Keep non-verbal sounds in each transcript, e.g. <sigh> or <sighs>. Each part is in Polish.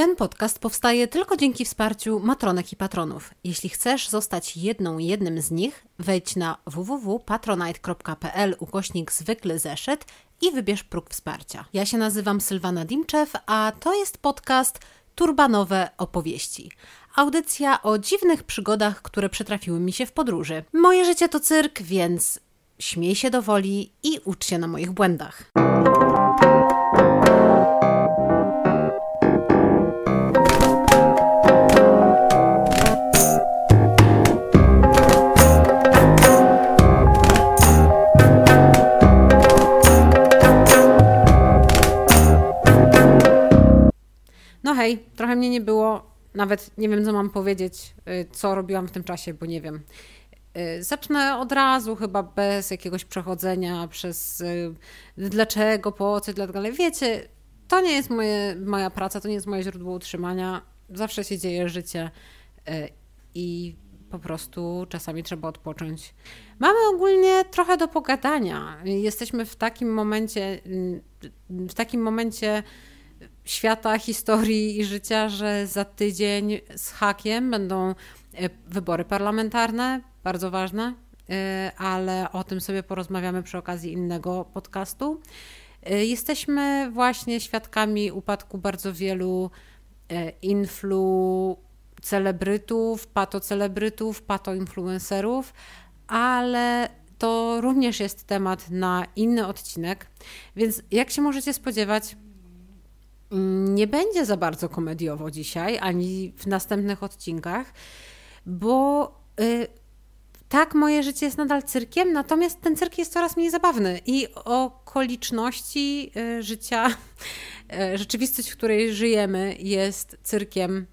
Ten podcast powstaje tylko dzięki wsparciu matronek i patronów. Jeśli chcesz zostać jedną jednym z nich, wejdź na www.patronite.pl ukośnik zwykły i wybierz próg wsparcia. Ja się nazywam Sylwana Dimczew, a to jest podcast Turbanowe opowieści. Audycja o dziwnych przygodach, które przytrafiły mi się w podróży. Moje życie to cyrk, więc śmiej się do woli i ucz się na moich błędach. hej, trochę mnie nie było, nawet nie wiem, co mam powiedzieć, y, co robiłam w tym czasie, bo nie wiem. Y, zacznę od razu, chyba bez jakiegoś przechodzenia przez y, dlaczego, po co i tak dalej. Wiecie, to nie jest moje, moja praca, to nie jest moje źródło utrzymania. Zawsze się dzieje życie i po prostu czasami trzeba odpocząć. Mamy ogólnie trochę do pogadania. Jesteśmy w takim momencie, w takim momencie świata, historii i życia, że za tydzień z hakiem będą e, wybory parlamentarne, bardzo ważne, e, ale o tym sobie porozmawiamy przy okazji innego podcastu. E, jesteśmy właśnie świadkami upadku bardzo wielu influ celebrytów, patocelebrytów, patoinfluencerów, ale to również jest temat na inny odcinek. Więc jak się możecie spodziewać, nie będzie za bardzo komediowo dzisiaj, ani w następnych odcinkach, bo y, tak, moje życie jest nadal cyrkiem, natomiast ten cyrk jest coraz mniej zabawny i okoliczności y, życia, y, rzeczywistość, w której żyjemy, jest cyrkiem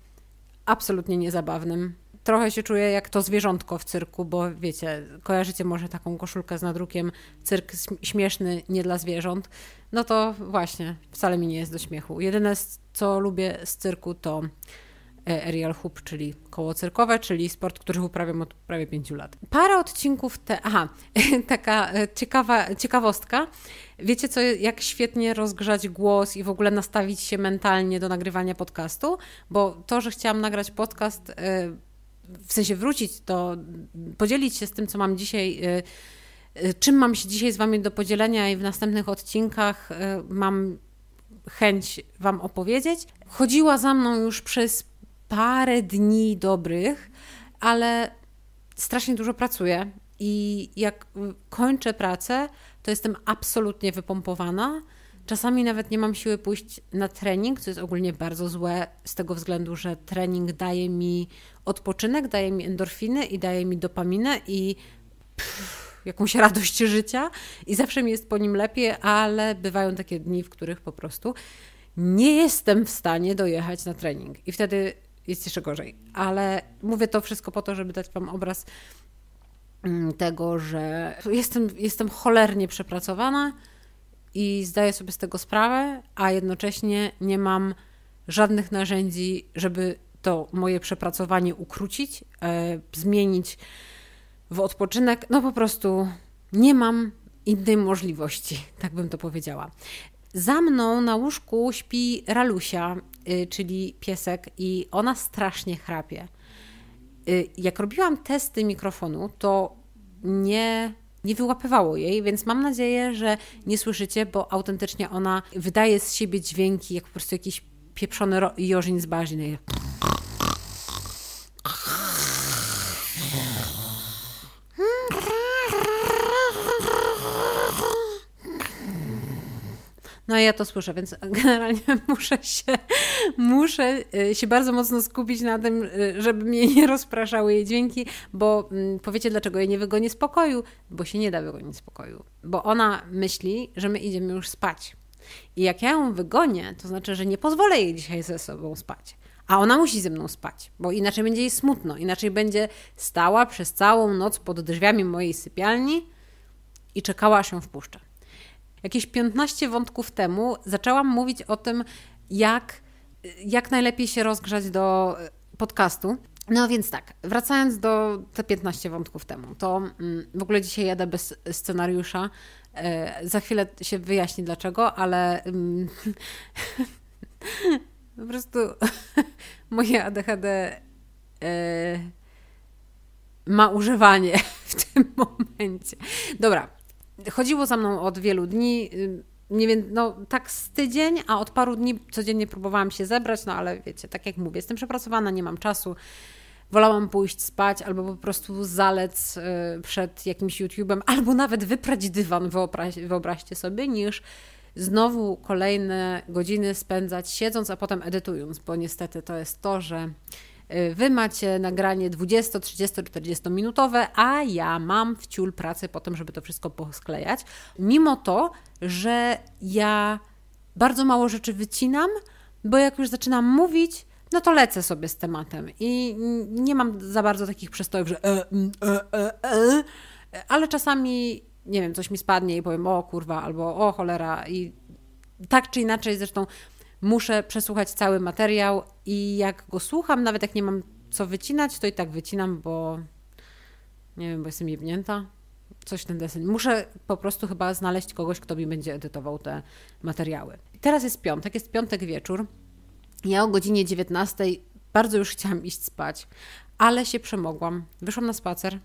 absolutnie niezabawnym trochę się czuję jak to zwierzątko w cyrku, bo wiecie, kojarzycie może taką koszulkę z nadrukiem cyrk śmieszny nie dla zwierząt. No to właśnie, wcale mi nie jest do śmiechu. Jedyne, co lubię z cyrku, to e, aerial hoop, czyli koło cyrkowe, czyli sport, który uprawiam od prawie pięciu lat. Parę odcinków te... Aha, <laughs> taka e, ciekawa, ciekawostka. Wiecie co, jak świetnie rozgrzać głos i w ogóle nastawić się mentalnie do nagrywania podcastu? Bo to, że chciałam nagrać podcast... Yy, w sensie wrócić to podzielić się z tym, co mam dzisiaj, y, y, czym mam się dzisiaj z Wami do podzielenia i w następnych odcinkach y, mam chęć Wam opowiedzieć. Chodziła za mną już przez parę dni dobrych, ale strasznie dużo pracuję i jak kończę pracę, to jestem absolutnie wypompowana. Czasami nawet nie mam siły pójść na trening, co jest ogólnie bardzo złe, z tego względu, że trening daje mi odpoczynek daje mi endorfiny i daje mi dopaminę i pff, jakąś radość życia i zawsze mi jest po nim lepiej, ale bywają takie dni, w których po prostu nie jestem w stanie dojechać na trening i wtedy jest jeszcze gorzej. Ale mówię to wszystko po to, żeby dać Wam obraz mm, tego, że jestem, jestem cholernie przepracowana i zdaję sobie z tego sprawę, a jednocześnie nie mam żadnych narzędzi, żeby to moje przepracowanie ukrócić, e, zmienić w odpoczynek. No po prostu nie mam innej możliwości, <laughs> tak bym to powiedziała. Za mną na łóżku śpi Ralusia, y, czyli piesek, i ona strasznie chrapie. Y, jak robiłam testy mikrofonu, to nie, nie wyłapywało jej, więc mam nadzieję, że nie słyszycie, bo autentycznie ona wydaje z siebie dźwięki, jak po prostu jakiś pieprzony jorzin z baźny. No i ja to słyszę, więc <laughs> generalnie muszę się, muszę y, się bardzo mocno skupić na tym, y, żeby mnie nie rozpraszały jej dźwięki, bo mm, powiecie, dlaczego jej nie wygonię z pokoju? Bo się nie da wygonić z pokoju, bo ona myśli, że my idziemy już spać. I jak ja ją wygonię, to znaczy, że nie pozwolę jej dzisiaj ze sobą spać. A ona musi ze mną spać, bo inaczej będzie jej smutno, inaczej będzie stała przez całą noc pod drzwiami mojej sypialni i czekała, aż ją wpuszczę. Jakieś 15 wątków temu zaczęłam mówić o tym, jak, jak najlepiej się rozgrzać do e, podcastu. No więc tak, wracając do te 15 wątków temu, to mm, w ogóle dzisiaj jadę bez scenariusza, E, za chwilę się wyjaśni dlaczego, ale mm, <laughs> po prostu <laughs> moje ADHD e, ma używanie w tym <laughs> momencie. Dobra, chodziło za mną od wielu dni, y, nie wiem, no tak z tydzień, a od paru dni codziennie próbowałam się zebrać, no ale wiecie, tak jak mówię, jestem przepracowana, nie mam czasu, wolałam pójść spać albo po prostu zalec y, przed jakimś YouTube'em, albo nawet wyprać dywan, wyobraź, wyobraźcie sobie, niż znowu kolejne godziny spędzać siedząc, a potem edytując, bo niestety to jest to, że y, Wy macie nagranie 20, 30, 40 minutowe, a ja mam wciul pracy po tym, żeby to wszystko posklejać. Mimo to, że ja bardzo mało rzeczy wycinam, bo jak już zaczynam mówić, no to lecę sobie z tematem i nie mam za bardzo takich przestojów, że e, e, e, e, ale czasami, nie wiem, coś mi spadnie i powiem o kurwa albo o cholera i tak czy inaczej zresztą muszę przesłuchać cały materiał i jak go słucham, nawet jak nie mam co wycinać, to i tak wycinam, bo nie wiem, bo jestem jebnięta. Coś ten desen. Muszę po prostu chyba znaleźć kogoś, kto mi będzie edytował te materiały. Teraz jest piątek, jest piątek wieczór. Ja o godzinie 19 bardzo już chciałam iść spać, ale się przemogłam. Wyszłam na spacer,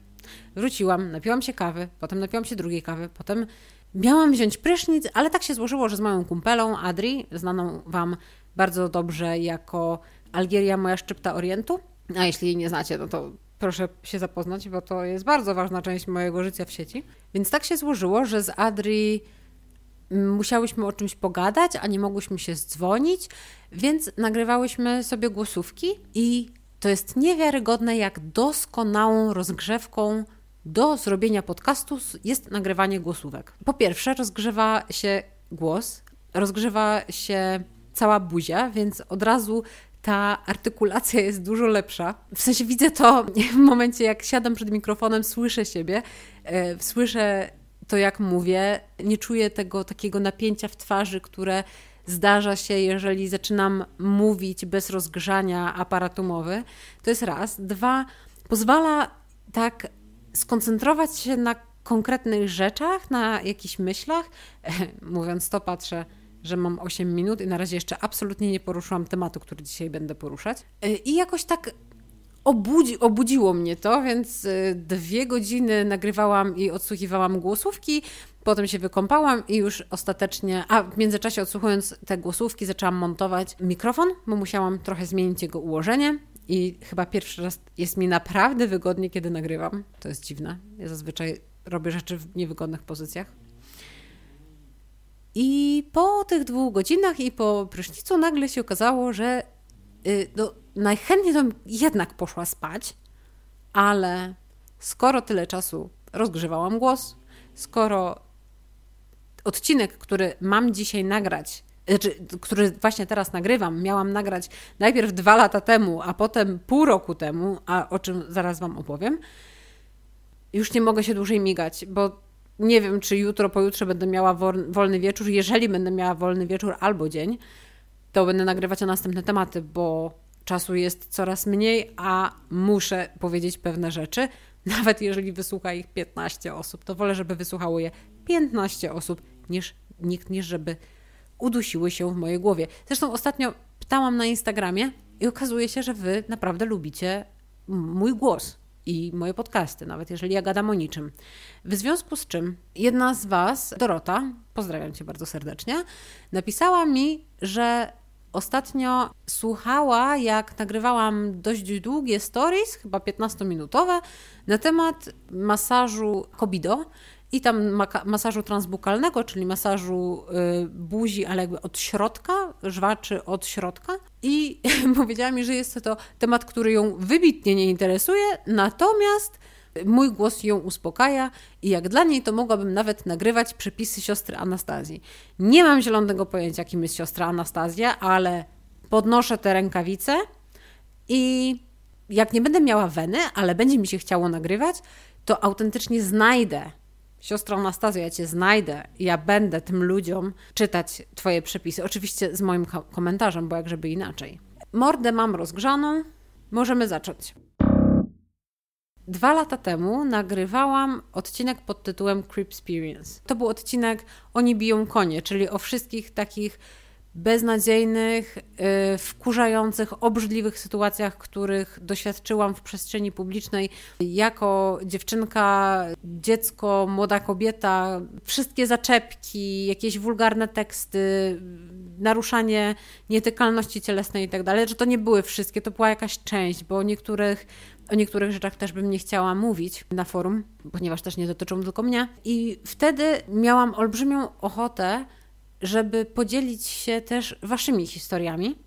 wróciłam, napiłam się kawy, potem napiłam się drugiej kawy, potem miałam wziąć prysznic, ale tak się złożyło, że z moją kumpelą Adri, znaną Wam bardzo dobrze jako Algieria Moja Szczypta Orientu, a jeśli jej nie znacie, no to proszę się zapoznać, bo to jest bardzo ważna część mojego życia w sieci. Więc tak się złożyło, że z Adri musiałyśmy o czymś pogadać, a nie mogłyśmy się zdzwonić, więc nagrywałyśmy sobie głosówki i to jest niewiarygodne, jak doskonałą rozgrzewką do zrobienia podcastu jest nagrywanie głosówek. Po pierwsze, rozgrzewa się głos, rozgrzewa się cała buzia, więc od razu ta artykulacja jest dużo lepsza. W sensie widzę to <laughs> w momencie, jak siadam przed mikrofonem, słyszę siebie, e, słyszę to jak mówię, nie czuję tego takiego napięcia w twarzy, które zdarza się, jeżeli zaczynam mówić bez rozgrzania aparatu mowy. To jest raz. Dwa, pozwala tak skoncentrować się na konkretnych rzeczach, na jakichś myślach. <laughs> Mówiąc to, patrzę, że mam 8 minut i na razie jeszcze absolutnie nie poruszyłam tematu, który dzisiaj będę poruszać. I jakoś tak obudzi, obudziło mnie to, więc y, dwie godziny nagrywałam i odsłuchiwałam głosówki. Potem się wykąpałam i już ostatecznie, a w międzyczasie odsłuchując te głosówki, zaczęłam montować mikrofon, bo musiałam trochę zmienić jego ułożenie. I chyba pierwszy raz jest mi naprawdę wygodnie, kiedy nagrywam. To jest dziwne. Ja zazwyczaj robię rzeczy w niewygodnych pozycjach. I po tych dwóch godzinach i po prysznicu nagle się okazało, że Y, no, najchętniej to bym jednak poszła spać, ale skoro tyle czasu rozgrzewałam głos, skoro odcinek, który mam dzisiaj nagrać, znaczy, który właśnie teraz nagrywam, miałam nagrać najpierw dwa lata temu, a potem pół roku temu, a o czym zaraz Wam opowiem, już nie mogę się dłużej migać, bo nie wiem, czy jutro, pojutrze będę miała wolny wieczór. Jeżeli będę miała wolny wieczór albo dzień, to będę nagrywać na następne tematy, bo czasu jest coraz mniej, a muszę powiedzieć pewne rzeczy. <laughs> Nawet jeżeli wysłucha ich 15 osób, to wolę, żeby wysłuchało je 15 osób niż nikt, niż żeby udusiły się w mojej głowie. Zresztą ostatnio pytałam na Instagramie i okazuje się, że Wy naprawdę lubicie mój głos i moje podcasty, nawet jeżeli ja gadam o niczym. W związku z czym jedna z Was, Dorota, pozdrawiam Cię bardzo serdecznie, napisała mi, że Ostatnio słuchała, jak nagrywałam dość długie stories, chyba 15-minutowe, na temat masażu Kobido i tam masażu transbukalnego, czyli masażu y, buzi, ale jakby od środka, żwaczy od środka. I <laughs> powiedziała mi, że jest to temat, który ją wybitnie nie interesuje, natomiast Mój głos ją uspokaja i jak dla niej, to mogłabym nawet nagrywać przepisy siostry Anastazji. Nie mam zielonego pojęcia, kim jest siostra Anastazja, ale podnoszę te rękawice i jak nie będę miała weny, ale będzie mi się chciało nagrywać, to autentycznie znajdę. Siostro Anastazjo, ja cię znajdę ja będę tym ludziom czytać twoje przepisy. Oczywiście z moim komentarzem, bo jak żeby inaczej. Mordę mam rozgrzaną, możemy zacząć. Dwa lata temu nagrywałam odcinek pod tytułem Creep Experience. To był odcinek Oni biją konie, czyli o wszystkich takich beznadziejnych, y, wkurzających, obrzydliwych sytuacjach, których doświadczyłam w przestrzeni publicznej jako dziewczynka, dziecko, młoda kobieta. Wszystkie zaczepki, jakieś wulgarne teksty, naruszanie nietykalności cielesnej itd. Tak że to nie były wszystkie, to była jakaś część, bo niektórych o niektórych rzeczach też bym nie chciała mówić na forum, ponieważ też nie dotyczą tylko mnie. I wtedy miałam olbrzymią ochotę, żeby podzielić się też waszymi historiami.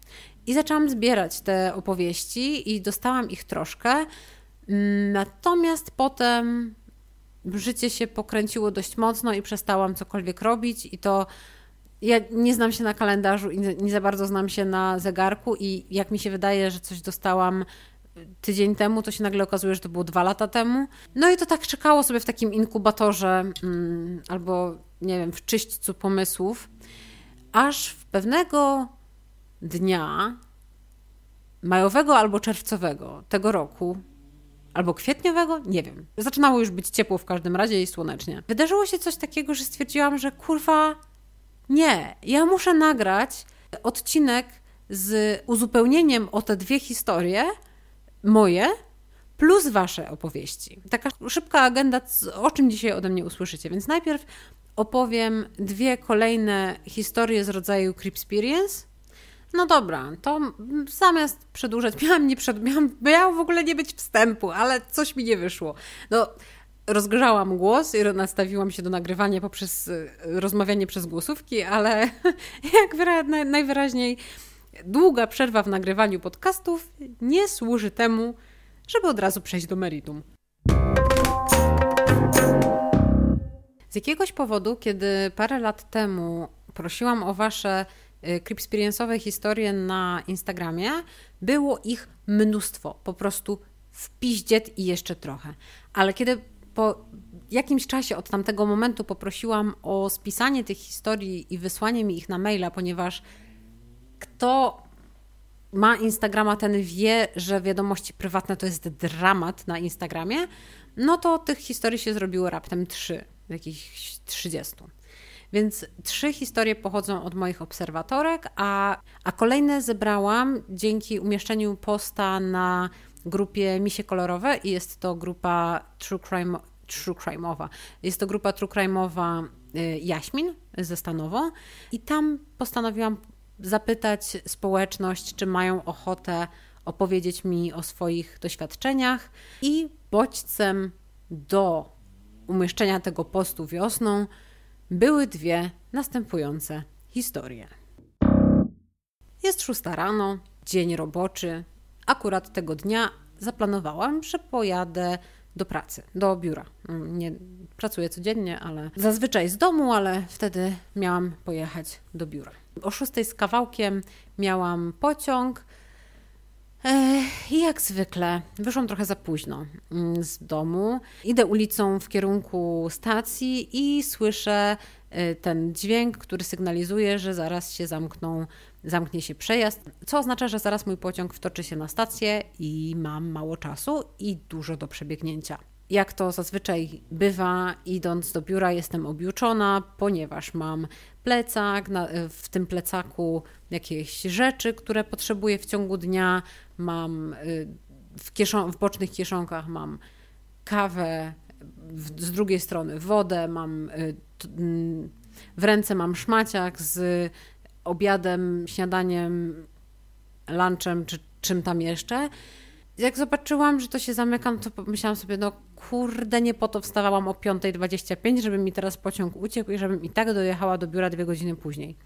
I zaczęłam zbierać te opowieści i dostałam ich troszkę. Natomiast potem życie się pokręciło dość mocno i przestałam cokolwiek robić, i to ja nie znam się na kalendarzu i nie za bardzo znam się na zegarku, i jak mi się wydaje, że coś dostałam tydzień temu, to się nagle okazuje, że to było dwa lata temu. No i to tak czekało sobie w takim inkubatorze mm, albo, nie wiem, w czyśćcu pomysłów, aż w pewnego dnia majowego albo czerwcowego tego roku, albo kwietniowego, nie wiem. Zaczynało już być ciepło w każdym razie i słonecznie. Wydarzyło się coś takiego, że stwierdziłam, że kurwa, nie, ja muszę nagrać odcinek z uzupełnieniem o te dwie historie, moje plus wasze opowieści. Taka szybka agenda, o czym dzisiaj ode mnie usłyszycie. Więc najpierw opowiem dwie kolejne historie z rodzaju experience No dobra, to zamiast przedłużać, <laughs> miałam nie przed, miałam, miał w ogóle nie być wstępu, ale coś mi nie wyszło. No, rozgrzałam głos i nastawiłam się do nagrywania poprzez y, rozmawianie przez głosówki, ale <laughs> jak najwyraźniej Długa przerwa w nagrywaniu podcastów nie służy temu, żeby od razu przejść do meritum. Z jakiegoś powodu, kiedy parę lat temu prosiłam o wasze y, Cripsperience'owe historie na Instagramie, było ich mnóstwo, po prostu w piździet i jeszcze trochę. Ale kiedy po jakimś czasie od tamtego momentu poprosiłam o spisanie tych historii i wysłanie mi ich na maila, ponieważ kto ma Instagrama, ten wie, że wiadomości prywatne to jest dramat na Instagramie, no to tych historii się zrobiło raptem trzy, jakichś 30. Więc trzy historie pochodzą od moich obserwatorek, a, a kolejne zebrałam dzięki umieszczeniu posta na grupie Misie Kolorowe i jest to grupa True Crime true crime'owa. Jest to grupa true crime'owa y, Jaśmin ze Stanowo i tam postanowiłam zapytać społeczność, czy mają ochotę opowiedzieć mi o swoich doświadczeniach i bodźcem do umieszczenia tego postu wiosną były dwie następujące historie. Jest szósta rano, dzień roboczy. Akurat tego dnia zaplanowałam, że pojadę do pracy, do biura. No, nie pracuję codziennie, ale zazwyczaj z domu, ale wtedy miałam pojechać do biura. O 6 z kawałkiem miałam pociąg. I jak zwykle wyszłam trochę za późno mm, z domu. Idę ulicą w kierunku stacji i słyszę y, ten dźwięk, który sygnalizuje, że zaraz się zamkną, zamknie się przejazd, co oznacza, że zaraz mój pociąg wtoczy się na stację i mam mało czasu i dużo do przebiegnięcia jak to zazwyczaj bywa, idąc do biura, jestem objuczona, ponieważ mam plecak, w tym plecaku jakieś rzeczy, które potrzebuję w ciągu dnia. Mam y, w, kieszon- w bocznych kieszonkach mam kawę, z drugiej strony wodę, mam y, w ręce mam szmaciak z obiadem, śniadaniem, lunchem czy czym tam jeszcze jak zobaczyłam, że to się zamykam, to pomyślałam sobie, no kurde, nie po to wstawałam o 5.25, żeby mi teraz pociąg uciekł i żebym i tak dojechała do biura dwie godziny później.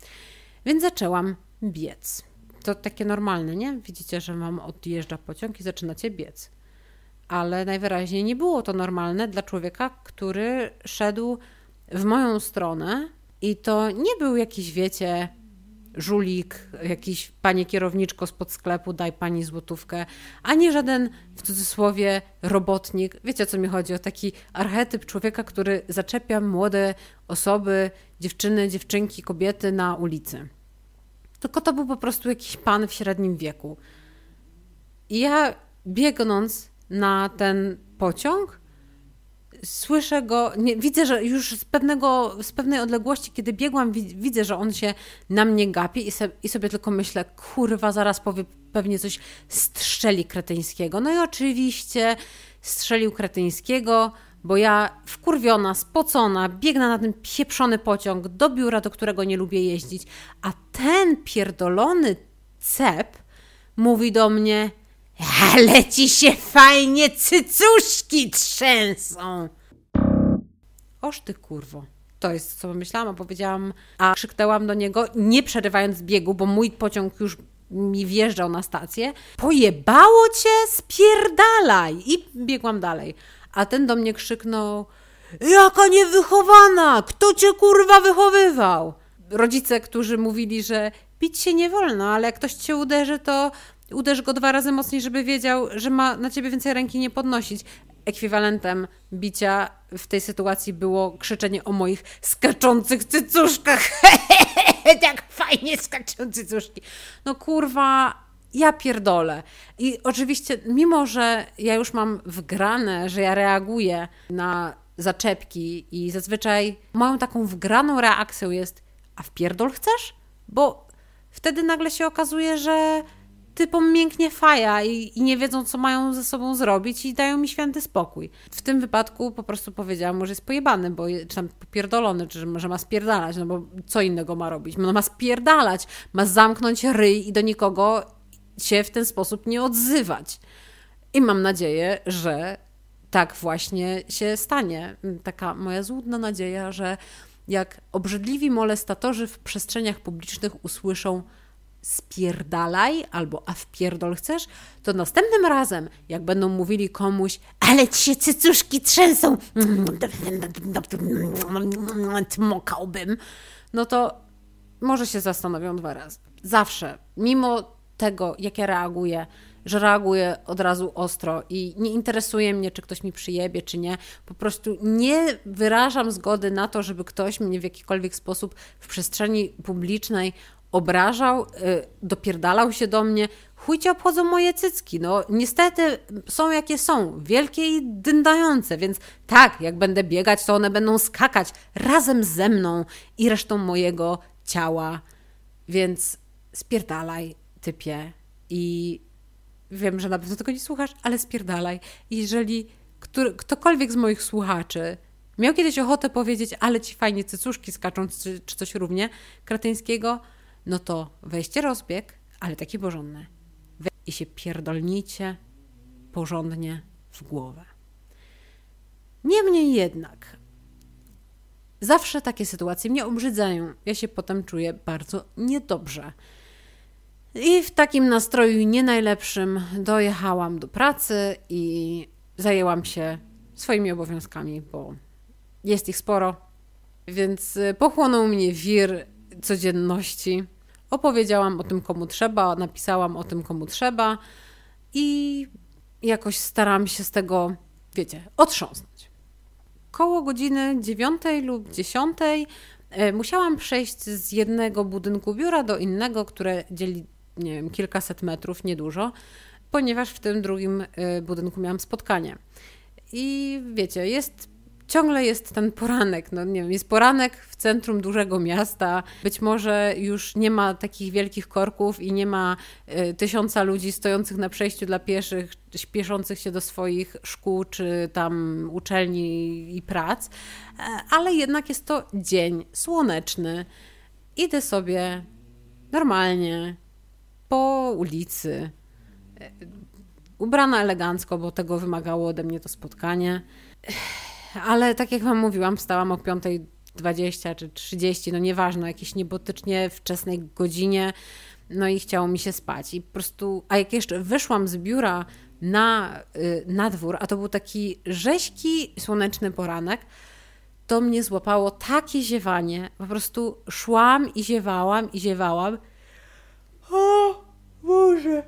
Więc zaczęłam biec. To takie normalne, nie? Widzicie, że wam odjeżdża pociąg i zaczynacie biec. Ale najwyraźniej nie było to normalne dla człowieka, który szedł w moją stronę i to nie był jakiś, wiecie, żulik, jakiś panie kierowniczko spod sklepu, daj pani złotówkę, a nie żaden w cudzysłowie robotnik. Wiecie o co mi chodzi? O taki archetyp człowieka, który zaczepia młode osoby, dziewczyny, dziewczynki, kobiety na ulicy. Tylko to był po prostu jakiś pan w średnim wieku. I ja biegnąc na ten pociąg, słyszę go, nie, widzę, że już z, pewnego, z pewnej odległości, kiedy biegłam, widzę, że on się na mnie gapi i, se, i sobie tylko myślę, kurwa, zaraz powie pewnie coś strzeli kretyńskiego. No i oczywiście strzelił kretyńskiego, bo ja wkurwiona, spocona, biegnę na ten pieprzony pociąg do biura, do którego nie lubię jeździć, a ten pierdolony cep mówi do mnie, ale ci się fajnie cycuszki trzęsą. Oż ty kurwo. To jest, co myślałam, a powiedziałam, a krzyknęłam do niego, nie przerywając biegu, bo mój pociąg już mi wjeżdżał na stację. Pojebało cię, spierdalaj! I biegłam dalej. A ten do mnie krzyknął, jaka niewychowana, kto cię kurwa wychowywał? Rodzice, którzy mówili, że pić się nie wolno, ale jak ktoś cię uderzy, to uderz go dwa razy mocniej, żeby wiedział, że ma na ciebie więcej ręki nie podnosić. Ekwiwalentem bicia w tej sytuacji było krzyczenie o moich skaczących cycuszkach. tak <laughs> fajnie skaczą cycuszki. No kurwa, ja pierdolę. I oczywiście, mimo że ja już mam wgrane, że ja reaguję na zaczepki i zazwyczaj moją taką wgraną reakcją jest a w pierdol chcesz? Bo wtedy nagle się okazuje, że typom mięknie faja i, i, nie wiedzą, co mają ze sobą zrobić i dają mi święty spokój. W tym wypadku po prostu powiedziałam mu, że jest pojebany, bo, czy tam popierdolony, czy że ma spierdalać, no bo co innego ma robić? No, no ma spierdalać, ma zamknąć ryj i do nikogo się w ten sposób nie odzywać. I mam nadzieję, że tak właśnie się stanie. Taka moja złudna nadzieja, że jak obrzydliwi molestatorzy w przestrzeniach publicznych usłyszą spierdalaj albo a pierdol chcesz, to następnym razem, jak będą mówili komuś, ale ci się cycuszki trzęsą, tmokałbym, no to może się zastanowią dwa razy. Zawsze, mimo tego, jak ja reaguję, że reaguję od razu ostro i nie interesuje mnie, czy ktoś mi przyjebie, czy nie. Po prostu nie wyrażam zgody na to, żeby ktoś mnie w jakikolwiek sposób w przestrzeni publicznej obrażał, y, dopierdalał się do mnie. Chuj cię obchodzą moje cycki. No niestety są jakie są, wielkie i dyndające, więc tak, jak będę biegać, to one będą skakać razem ze mną i resztą mojego ciała. Więc spierdalaj, typie. I wiem, że na pewno tego nie słuchasz, ale spierdalaj. Jeżeli który, ktokolwiek z moich słuchaczy miał kiedyś ochotę powiedzieć, ale ci fajnie cycuszki skaczą, czy, czy coś równie krateńskiego no to weźcie rozbieg, ale taki porządny. We I się pierdolnijcie porządnie w głowę. Niemniej jednak, zawsze takie sytuacje mnie obrzydzają. Ja się potem czuję bardzo niedobrze. I w takim nastroju nie najlepszym dojechałam do pracy i zajęłam się swoimi obowiązkami, bo jest ich sporo. Więc pochłonął mnie wir codzienności. Opowiedziałam o tym, komu trzeba, napisałam o tym, komu trzeba i jakoś starałam się z tego, wiecie, otrząsnąć. Koło godziny 9 lub 10 e, musiałam przejść z jednego budynku biura do innego, które dzieli, nie wiem, kilkaset metrów, niedużo, ponieważ w tym drugim e, budynku miałam spotkanie. I wiecie, jest ciągle jest ten poranek, no nie wiem, jest poranek w centrum dużego miasta, być może już nie ma takich wielkich korków i nie ma y, tysiąca ludzi stojących na przejściu dla pieszych, śpieszących się do swoich szkół czy tam uczelni i prac, e, ale jednak jest to dzień słoneczny. Idę sobie normalnie po ulicy, e, ubrana elegancko, bo tego wymagało ode mnie to spotkanie ale tak jak Wam mówiłam, wstałam o 5.20 czy 30, no nieważne, jakiejś niebotycznie wczesnej godzinie, no i chciało mi się spać. I po prostu, a jak jeszcze wyszłam z biura na, y, na dwór, a to był taki rześki, słoneczny poranek, to mnie złapało takie ziewanie. Po prostu szłam i ziewałam i ziewałam. O Boże!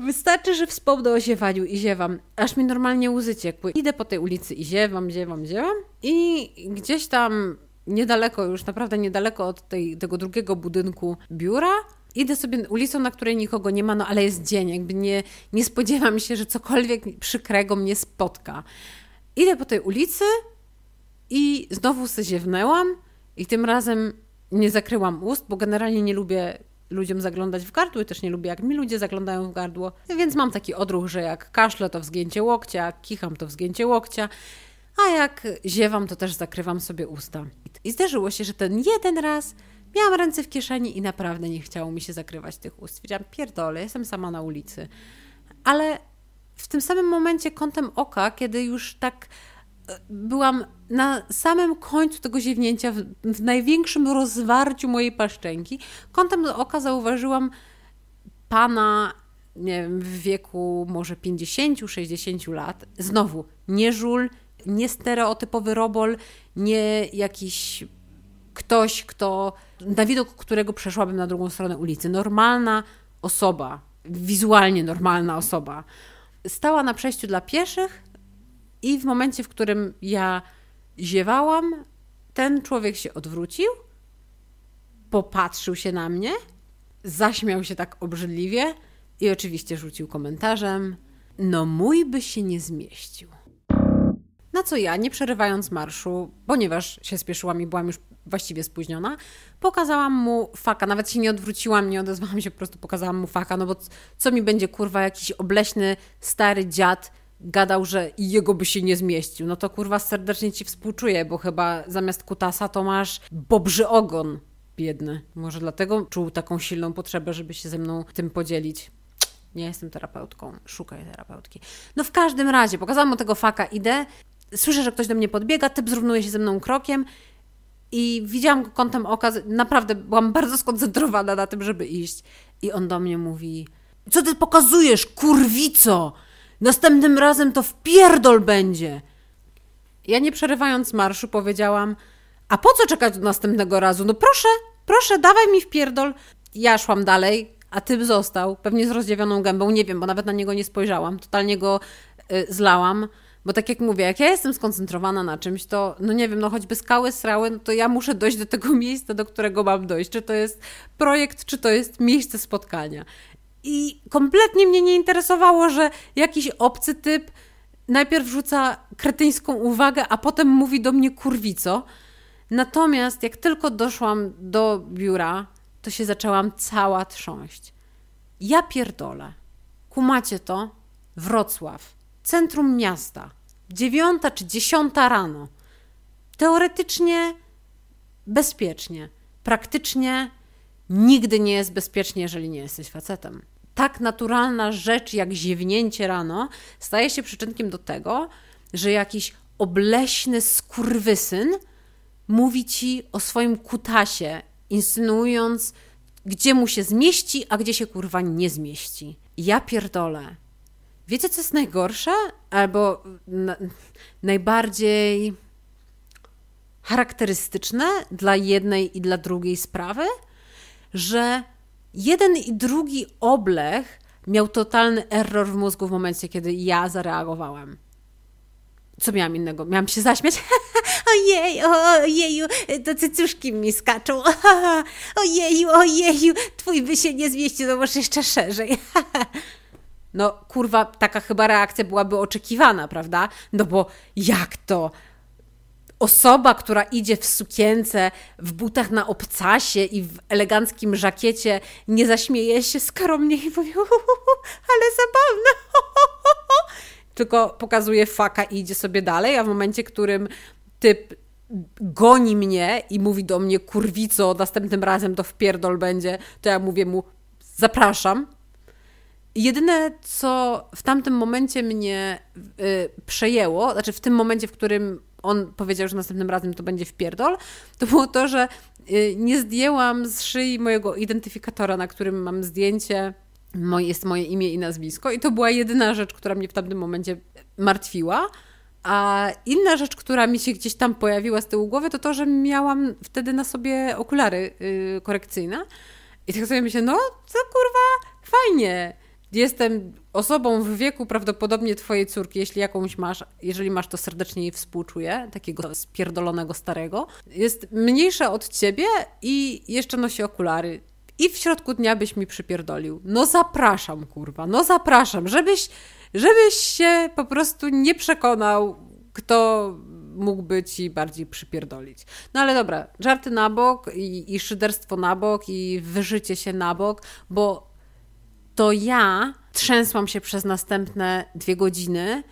Wystarczy, że wspomnę o ziewaniu i ziewam, aż mi normalnie łzy ciekły. Idę po tej ulicy i ziewam, ziewam, ziewam i gdzieś tam niedaleko, już naprawdę niedaleko od tej, tego drugiego budynku biura, Idę sobie ulicą, na której nikogo nie ma, no ale jest dzień, jakby nie, nie spodziewam się, że cokolwiek przykrego mnie spotka. Idę po tej ulicy i znowu se ziewnęłam i tym razem nie zakryłam ust, bo generalnie nie lubię ludziom zaglądać w gardło i też nie lubię, jak mi ludzie zaglądają w gardło. Więc mam taki odruch, że jak kaszle, to wzgięcie łokcia, kicham, to wzgięcie łokcia. A jak ziewam, to też zakrywam sobie usta. I zdarzyło się, że ten jeden raz miałam ręce w kieszeni i naprawdę nie chciało mi się zakrywać tych ust. Wiedziałam, pierdolę, jestem sama na ulicy. Ale w tym samym momencie kątem oka, kiedy już tak byłam na samym końcu tego ziewnięcia, w, w największym rozwarciu mojej paszczęki. kątem oka zauważyłam pana nie wiem, w wieku może 50-60 lat. Znowu, nie żul, nie stereotypowy robol, nie jakiś ktoś, kto na widok którego przeszłabym na drugą stronę ulicy. Normalna osoba, wizualnie normalna osoba. Stała na przejściu dla pieszych, i w momencie, w którym ja ziewałam, ten człowiek się odwrócił, popatrzył się na mnie, zaśmiał się tak obrzydliwie i oczywiście rzucił komentarzem: No, mój by się nie zmieścił. Na co ja, nie przerywając marszu, ponieważ się spieszyłam i byłam już właściwie spóźniona, pokazałam mu faka. Nawet się nie odwróciłam, nie odezwałam się, po prostu pokazałam mu faka, no bo co mi będzie kurwa jakiś obleśny stary dziad gadał, że jego by się nie zmieścił, no to kurwa serdecznie ci współczuję, bo chyba zamiast kutasa to masz bobrzy ogon biedny. Może dlatego czuł taką silną potrzebę, żeby się ze mną tym podzielić. Nie jestem terapeutką, szukaj terapeutki. No w każdym razie, pokazałam mu tego faka, idę, słyszę, że ktoś do mnie podbiega, typ zrównuje się ze mną krokiem i widziałam go kątem oka, naprawdę byłam bardzo skoncentrowana na tym, żeby iść. I on do mnie mówi, co ty pokazujesz, kurwico? Następnym razem to wpierdol będzie. Ja nie przerywając marszu powiedziałam, a po co czekać do następnego razu? No proszę, proszę, dawaj mi wpierdol. Ja szłam dalej, a typ został, pewnie z rozdziawioną gębą, nie wiem, bo nawet na niego nie spojrzałam, totalnie go y, zlałam. Bo tak jak mówię, jak ja jestem skoncentrowana na czymś, to no nie wiem, no choćby skały srały, no to ja muszę dojść do tego <laughs> miejsca, do którego mam dojść. Czy to jest projekt, czy to jest miejsce spotkania. I kompletnie mnie nie interesowało, że jakiś obcy typ najpierw rzuca kretyńską uwagę, a potem mówi do mnie kurwico. Natomiast jak tylko doszłam do biura, to się zaczęłam cała trząść. Ja pierdolę. Kumacie to? Wrocław, centrum miasta, dziewiąta czy dziesiąta rano. Teoretycznie bezpiecznie, praktycznie Nigdy nie jest bezpiecznie, jeżeli nie jesteś facetem. Tak naturalna rzecz jak ziewnięcie rano staje się przyczynkiem do tego, że jakiś obleśny skurwysyn mówi ci o swoim kutasie, insynuując, gdzie mu się zmieści, a gdzie się kurwa nie zmieści. Ja pierdolę. Wiecie, co jest najgorsze? Albo na, najbardziej charakterystyczne dla jednej i dla drugiej sprawy? że jeden i drugi oblech miał totalny error w mózgu w momencie, kiedy ja zareagowałem. Co miałam innego? Miałam się zaśmiać? <laughs> Ojej, ojeju, to cycuszki mi skaczą. <laughs> Ojeju, ojeju, twój by się nie zmieścił, no może jeszcze szerzej. <laughs> No kurwa, taka chyba reakcja byłaby oczekiwana, prawda? No bo jak to? osoba, która idzie w sukience, w butach na obcasie i w eleganckim żakiecie, nie zaśmieje się skromnie i powie, ale zabawne, <laughs> tylko pokazuje faka i idzie sobie dalej, a w momencie, którym typ goni mnie i mówi do mnie, kurwico, następnym razem to wpierdol będzie, to ja mówię mu, zapraszam, Jedyne, co w tamtym momencie mnie y, przejęło, znaczy w tym momencie, w którym on powiedział, że następnym razem to będzie w pierdol, to było to, że y, nie zdjęłam z szyi mojego identyfikatora, na którym mam zdjęcie, moje, jest moje imię i nazwisko. I to była jedyna rzecz, która mnie w tamtym momencie martwiła. A inna rzecz, która mi się gdzieś tam pojawiła z tyłu głowy, to to, że miałam wtedy na sobie okulary y, korekcyjne. I tak sobie myślę, no co kurwa fajnie, jestem osobą w wieku prawdopodobnie twojej córki, jeśli jakąś masz, jeżeli masz, to serdecznie jej współczuję, takiego spierdolonego starego. Jest mniejsza od ciebie i jeszcze nosi okulary. I w środku dnia byś mi przypierdolił. No zapraszam, kurwa, no zapraszam, żebyś, żebyś się po prostu nie przekonał, kto mógłby ci bardziej przypierdolić. No ale dobra, żarty na bok i, i szyderstwo na bok i wyżycie się na bok, bo to ja trzęsłam się przez następne dwie godziny,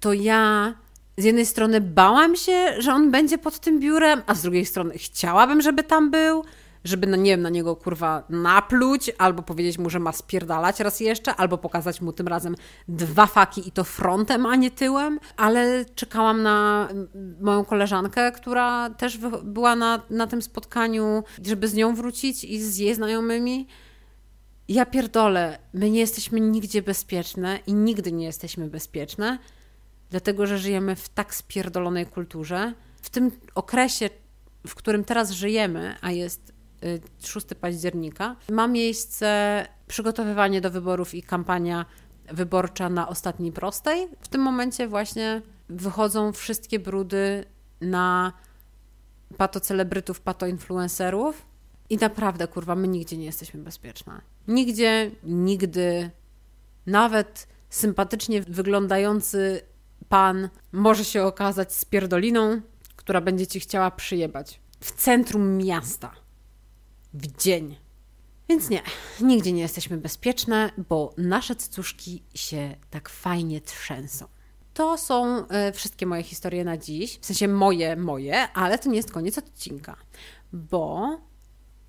to ja z jednej strony bałam się, że on będzie pod tym biurem, a z drugiej strony chciałabym, żeby tam był, żeby, no nie wiem, na niego kurwa napluć, albo powiedzieć mu, że ma spierdalać raz jeszcze, albo pokazać mu tym razem dwa faki i to frontem, a nie tyłem. Ale czekałam na mm, moją koleżankę, która też była na, na tym spotkaniu, żeby z nią wrócić i z jej znajomymi ja pierdolę, my nie jesteśmy nigdzie bezpieczne i nigdy nie jesteśmy bezpieczne, dlatego że żyjemy w tak spierdolonej kulturze. W tym okresie, w którym teraz żyjemy, a jest 6 y, października, ma miejsce przygotowywanie do wyborów i kampania wyborcza na ostatniej prostej. W tym momencie właśnie wychodzą wszystkie brudy na pato celebrytów, pato influencerów i naprawdę, kurwa, my nigdzie nie jesteśmy bezpieczne. Nigdzie, nigdy. Nawet sympatycznie wyglądający pan może się okazać spierdoliną, która będzie ci chciała przyjebać. W centrum miasta. W dzień. Więc nie, nigdzie nie jesteśmy bezpieczne, bo nasze cycuszki się tak fajnie trzęsą. To są e, wszystkie moje historie na dziś, w sensie moje, moje, ale to nie jest koniec odcinka, bo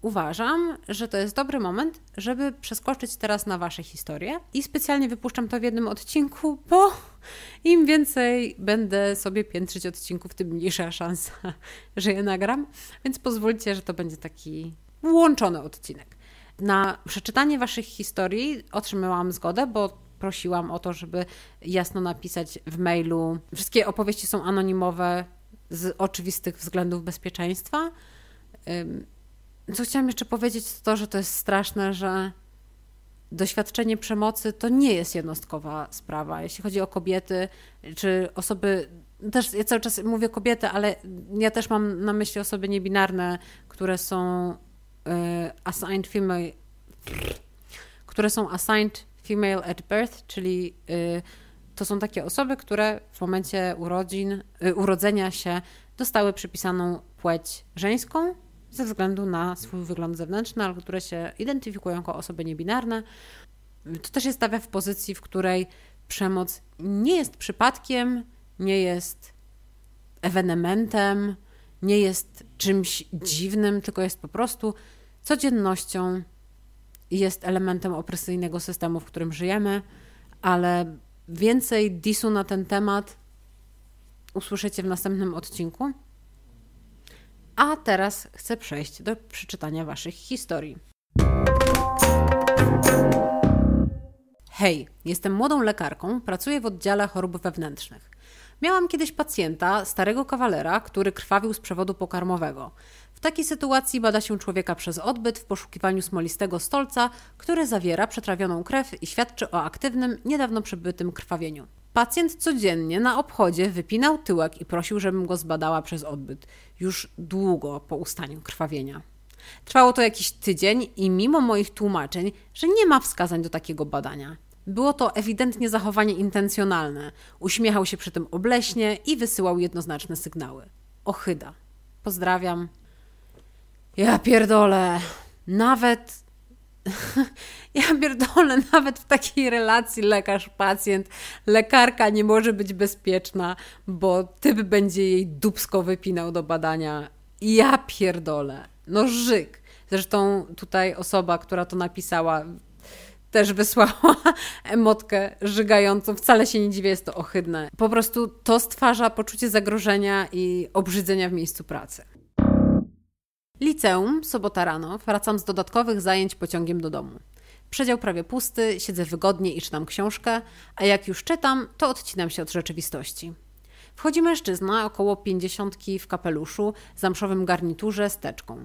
uważam, że to jest dobry moment, żeby przeskoczyć teraz na Wasze historie. I specjalnie wypuszczam to w jednym odcinku, bo im więcej będę sobie piętrzyć odcinków, tym mniejsza szansa, że je nagram. Więc pozwólcie, że to będzie taki łączony odcinek. Na przeczytanie Waszych historii otrzymałam zgodę, bo prosiłam o to, żeby jasno napisać w mailu. Wszystkie opowieści są anonimowe z oczywistych względów bezpieczeństwa co chciałam jeszcze powiedzieć, to to, że to jest straszne, że doświadczenie przemocy to nie jest jednostkowa sprawa. Jeśli chodzi o kobiety czy osoby, też ja cały czas mówię kobiety, ale ja też mam na myśli osoby niebinarne, które są y, assigned female, które są assigned female at birth, czyli y, to są takie osoby, które w momencie urodzin, y, urodzenia się dostały przypisaną płeć żeńską ze względu na swój wygląd zewnętrzny, albo które się identyfikują jako osoby niebinarne. To też jest stawia w pozycji, w której przemoc nie jest przypadkiem, nie jest ewenementem, nie jest czymś dziwnym, tylko jest po prostu codziennością i jest elementem opresyjnego systemu, w którym żyjemy, ale więcej disu na ten temat usłyszycie w następnym odcinku. A teraz chcę przejść do przeczytania Waszych historii. Hej, jestem młodą lekarką, pracuję w oddziale chorób wewnętrznych. Miałam kiedyś pacjenta, starego kawalera, który krwawił z przewodu pokarmowego. W takiej sytuacji bada się człowieka przez odbyt w poszukiwaniu smolistego stolca, który zawiera przetrawioną krew i świadczy o aktywnym, niedawno przebytym krwawieniu. Pacjent codziennie na obchodzie wypinał tyłek i prosił, żebym go zbadała przez odbyt już długo po ustaniu krwawienia. Trwało to jakiś tydzień i mimo moich tłumaczeń, że nie ma wskazań do takiego badania. Było to ewidentnie zachowanie intencjonalne. Uśmiechał się przy tym obleśnie i wysyłał jednoznaczne sygnały. Ochyda. Pozdrawiam. Ja pierdolę. Nawet <laughs> ja pierdolę, nawet w takiej relacji lekarz-pacjent, lekarka nie może być bezpieczna, bo typ będzie jej dubsko wypinał do badania. Ja pierdolę. No żyk. Zresztą tutaj osoba, która to napisała, też wysłała <laughs> emotkę żygającą. Wcale się nie dziwię, jest to ohydne. Po prostu to stwarza poczucie zagrożenia i obrzydzenia w miejscu pracy. Liceum, sobota rano, wracam z dodatkowych zajęć pociągiem do domu. Przedział prawie pusty, siedzę wygodnie i czytam książkę, a jak już czytam, to odcinam się od rzeczywistości. Wchodzi mężczyzna, około pięćdziesiątki w kapeluszu, zamszowym garniturze z teczką.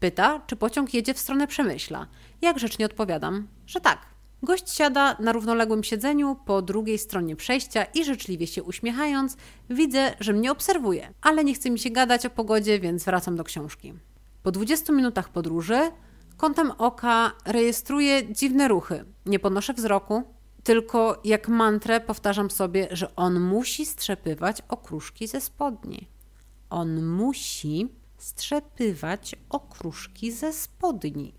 Pyta, czy pociąg jedzie w stronę Przemyśla. Jak nie odpowiadam, że tak. Gość siada na równoległym siedzeniu po drugiej stronie przejścia i życzliwie się uśmiechając, widzę, że mnie obserwuje, ale nie chce mi się gadać o pogodzie, więc wracam do książki. Po 20 minutach podróży kątem oka rejestruję dziwne ruchy. Nie podnoszę wzroku, tylko jak mantrę powtarzam sobie, że on musi strzepywać okruszki ze spodni. On musi strzepywać okruszki ze spodni.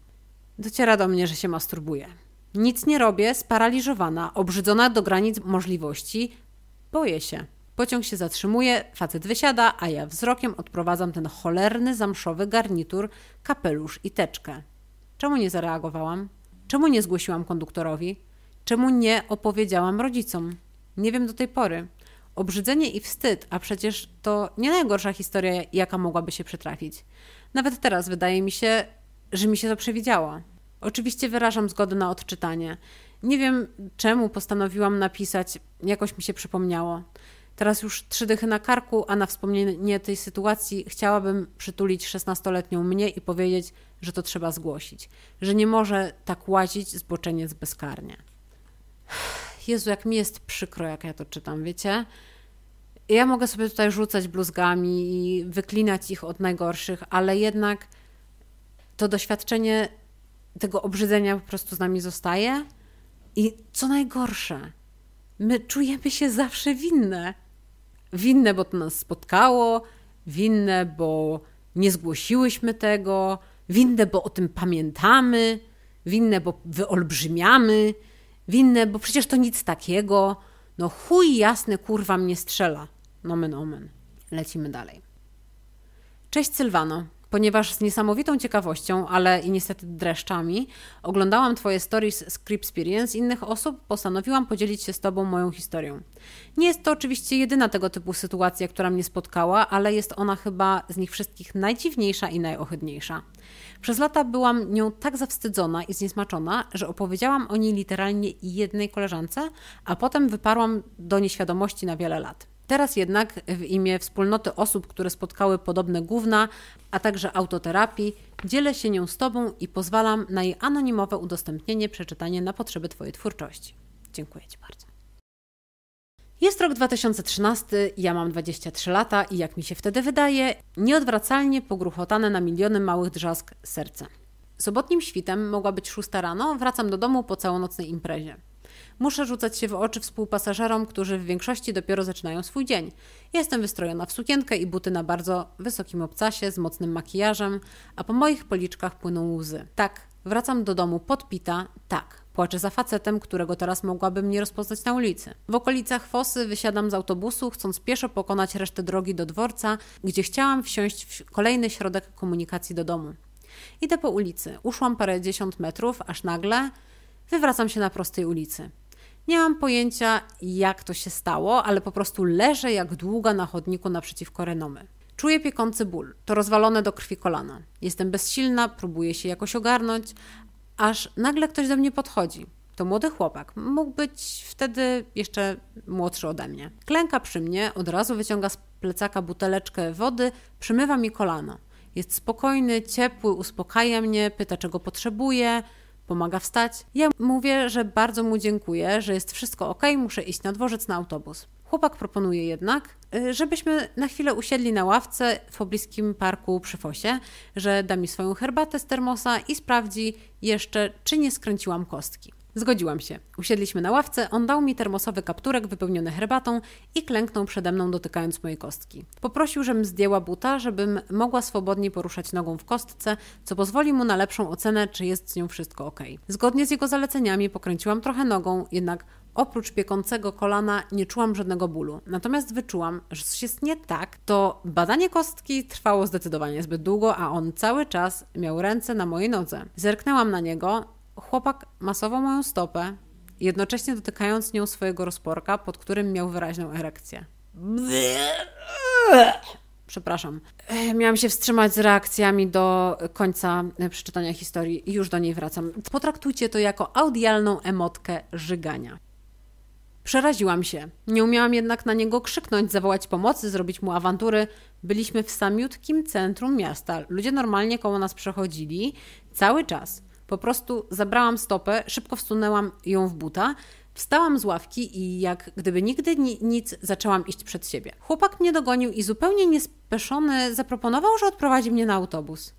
Dociera do mnie, że się masturbuje. Nic nie robię, sparaliżowana, obrzydzona do granic możliwości, boję się. Pociąg się zatrzymuje, facet wysiada, a ja wzrokiem odprowadzam ten cholerny zamszowy garnitur, kapelusz i teczkę. Czemu nie zareagowałam? Czemu nie zgłosiłam konduktorowi? Czemu nie opowiedziałam rodzicom? Nie wiem do tej pory. Obrzydzenie i wstyd, a przecież to nie najgorsza historia, jaka mogłaby się przytrafić. Nawet teraz wydaje mi się, że mi się to przewidziało. Oczywiście wyrażam zgodę na odczytanie. Nie wiem, czemu postanowiłam napisać, jakoś mi się przypomniało. Teraz już trzy dychy na karku, a na wspomnienie tej sytuacji chciałabym przytulić 16-letnią mnie i powiedzieć, że to trzeba zgłosić, że nie może tak łazić zboczeniec bezkarnie. Jezu, jak mi jest przykro, jak ja to czytam, wiecie? Ja mogę sobie tutaj rzucać bluzgami i wyklinać ich od najgorszych, ale jednak to doświadczenie tego obrzydzenia po prostu z nami zostaje. I co najgorsze, my czujemy się zawsze winne winne, bo to nas spotkało, winne, bo nie zgłosiłyśmy tego, winne, bo o tym pamiętamy, winne, bo wyolbrzymiamy, winne, bo przecież to nic takiego. No chuj jasny, kurwa mnie strzela. Nomen omen. Lecimy dalej. Cześć Sylwano ponieważ z niesamowitą ciekawością, ale i niestety dreszczami, oglądałam Twoje stories z Creep innych osób, postanowiłam podzielić się z Tobą moją historią. Nie jest to oczywiście jedyna tego typu sytuacja, która mnie spotkała, ale jest ona chyba z nich wszystkich najdziwniejsza i najohydniejsza. Przez lata byłam nią tak zawstydzona i zniesmaczona, że opowiedziałam o niej literalnie jednej koleżance, a potem wyparłam do nieświadomości na wiele lat. Teraz jednak w imię wspólnoty osób, które spotkały podobne główna, a także autoterapii, dzielę się nią z Tobą i pozwalam na jej anonimowe udostępnienie, przeczytanie na potrzeby Twojej twórczości. Dziękuję Ci bardzo. Jest rok 2013, ja mam 23 lata i jak mi się wtedy wydaje, nieodwracalnie pogruchotane na miliony małych drzask serce. Sobotnim świtem mogła być 6 rano, wracam do domu po całonocnej imprezie. Muszę rzucać się w oczy współpasażerom, którzy w większości dopiero zaczynają swój dzień. Jestem wystrojona w sukienkę i buty na bardzo wysokim obcasie z mocnym makijażem, a po moich policzkach płyną łzy. Tak, wracam do domu podpita, tak, Płaczę za facetem, którego teraz mogłabym nie rozpoznać na ulicy. W okolicach Fosy wysiadam z autobusu, chcąc pieszo pokonać resztę drogi do dworca, gdzie chciałam wsiąść w kolejny środek komunikacji do domu. Idę po ulicy. Uszłam parę dziesiąt metrów, aż nagle wywracam się na prostej ulicy. Nie mam pojęcia, jak to się stało, ale po prostu leżę jak długa na chodniku naprzeciwko Renomy. Czuję piekący ból, to rozwalone do krwi kolana. Jestem bezsilna, próbuję się jakoś ogarnąć, aż nagle ktoś do mnie podchodzi. To młody chłopak, mógł być wtedy jeszcze młodszy ode mnie. Klęka przy mnie, od razu wyciąga z plecaka buteleczkę wody, przymywa mi kolano. Jest spokojny, ciepły, uspokaja mnie, pyta czego potrzebuje, pomaga wstać. Ja mówię, że bardzo mu dziękuję, że jest wszystko ok, muszę iść na dworzec na autobus. Chłopak proponuje jednak, y, żebyśmy na chwilę usiedli na ławce w pobliskim parku przy Fosie, że da mi swoją herbatę z termosa i sprawdzi jeszcze, czy nie skręciłam kostki. Zgodziłam się. Usiedliśmy na ławce, on dał mi termosowy kapturek wypełniony herbatą i klęknął przede mną, dotykając mojej kostki. Poprosił, żebym zdjęła buta, żebym mogła swobodnie poruszać nogą w kostce, co pozwoli mu na lepszą ocenę, czy jest z nią wszystko ok. Zgodnie z jego zaleceniami pokręciłam trochę nogą, jednak oprócz piekącego kolana nie czułam żadnego bólu. Natomiast wyczułam, że coś jest nie tak, to badanie kostki trwało zdecydowanie zbyt długo, a on cały czas miał ręce na mojej nodze. Zerknęłam na niego, Chłopak masował moją stopę, jednocześnie dotykając nią swojego rozporka, pod którym miał wyraźną erekcję. Przepraszam. Miałam się wstrzymać z reakcjami do końca e, przeczytania historii i już do niej wracam. Potraktujcie to jako audialną emotkę żygania. Przeraziłam się. Nie umiałam jednak na niego krzyknąć, zawołać pomocy, zrobić mu awantury. Byliśmy w samiutkim centrum miasta. Ludzie normalnie koło nas przechodzili cały czas. Po prostu zabrałam stopę, szybko wsunęłam ją w buta, Wstałam z ławki i jak gdyby nigdy nic zaczęłam iść przed siebie. Chłopak mnie dogonił i zupełnie niespeszony zaproponował, że odprowadzi mnie na autobus.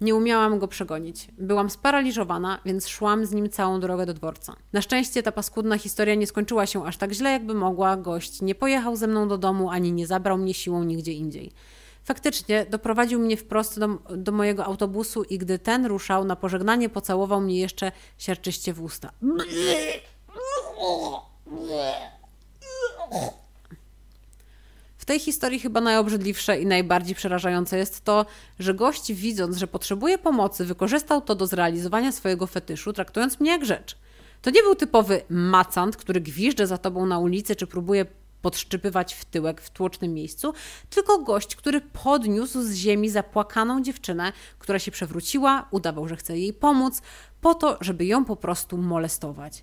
Nie umiałam go przegonić. Byłam sparaliżowana, więc szłam z nim całą drogę do dworca. Na szczęście ta paskudna historia nie skończyła się aż tak źle, jakby mogła. Gość nie pojechał ze mną do domu ani nie zabrał mnie siłą nigdzie indziej. Faktycznie doprowadził mnie wprost do, do, mojego autobusu i gdy ten ruszał na pożegnanie, pocałował mnie jeszcze siarczyście w usta. W tej historii chyba najobrzydliwsze i najbardziej przerażające jest to, że gość widząc, że potrzebuje pomocy, wykorzystał to do zrealizowania swojego fetyszu, traktując mnie jak rzecz. To nie był typowy macant, który gwiżdże za tobą na ulicy czy próbuje podszczypywać w tyłek w tłocznym miejscu, tylko gość, który podniósł z ziemi zapłakaną dziewczynę, która się przewróciła, udawał, że chce jej pomóc, po to, żeby ją po prostu molestować.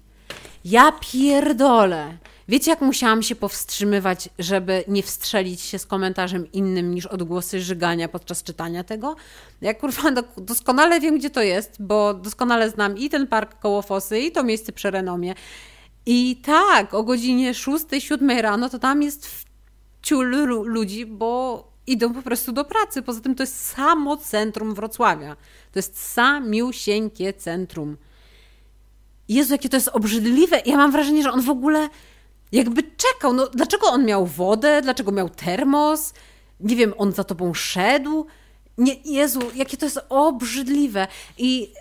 Ja pierdolę! Wiecie, jak musiałam się powstrzymywać, żeby nie wstrzelić się z komentarzem innym niż odgłosy żygania podczas czytania tego? Ja kurwa doskonale wiem, gdzie to jest, bo doskonale znam i ten park koło Fosy, i to miejsce przy Renomie, i tak, o godzinie 6, 7 rano to tam jest ciul ludzi, bo idą po prostu do pracy. Poza tym to jest samo centrum Wrocławia. To jest samiusieńkie centrum. Jezu, jakie to jest obrzydliwe. Ja mam wrażenie, że on w ogóle jakby czekał. No, dlaczego on miał wodę? Dlaczego miał termos? Nie wiem, on za tobą szedł? Nie, Jezu, jakie to jest obrzydliwe. I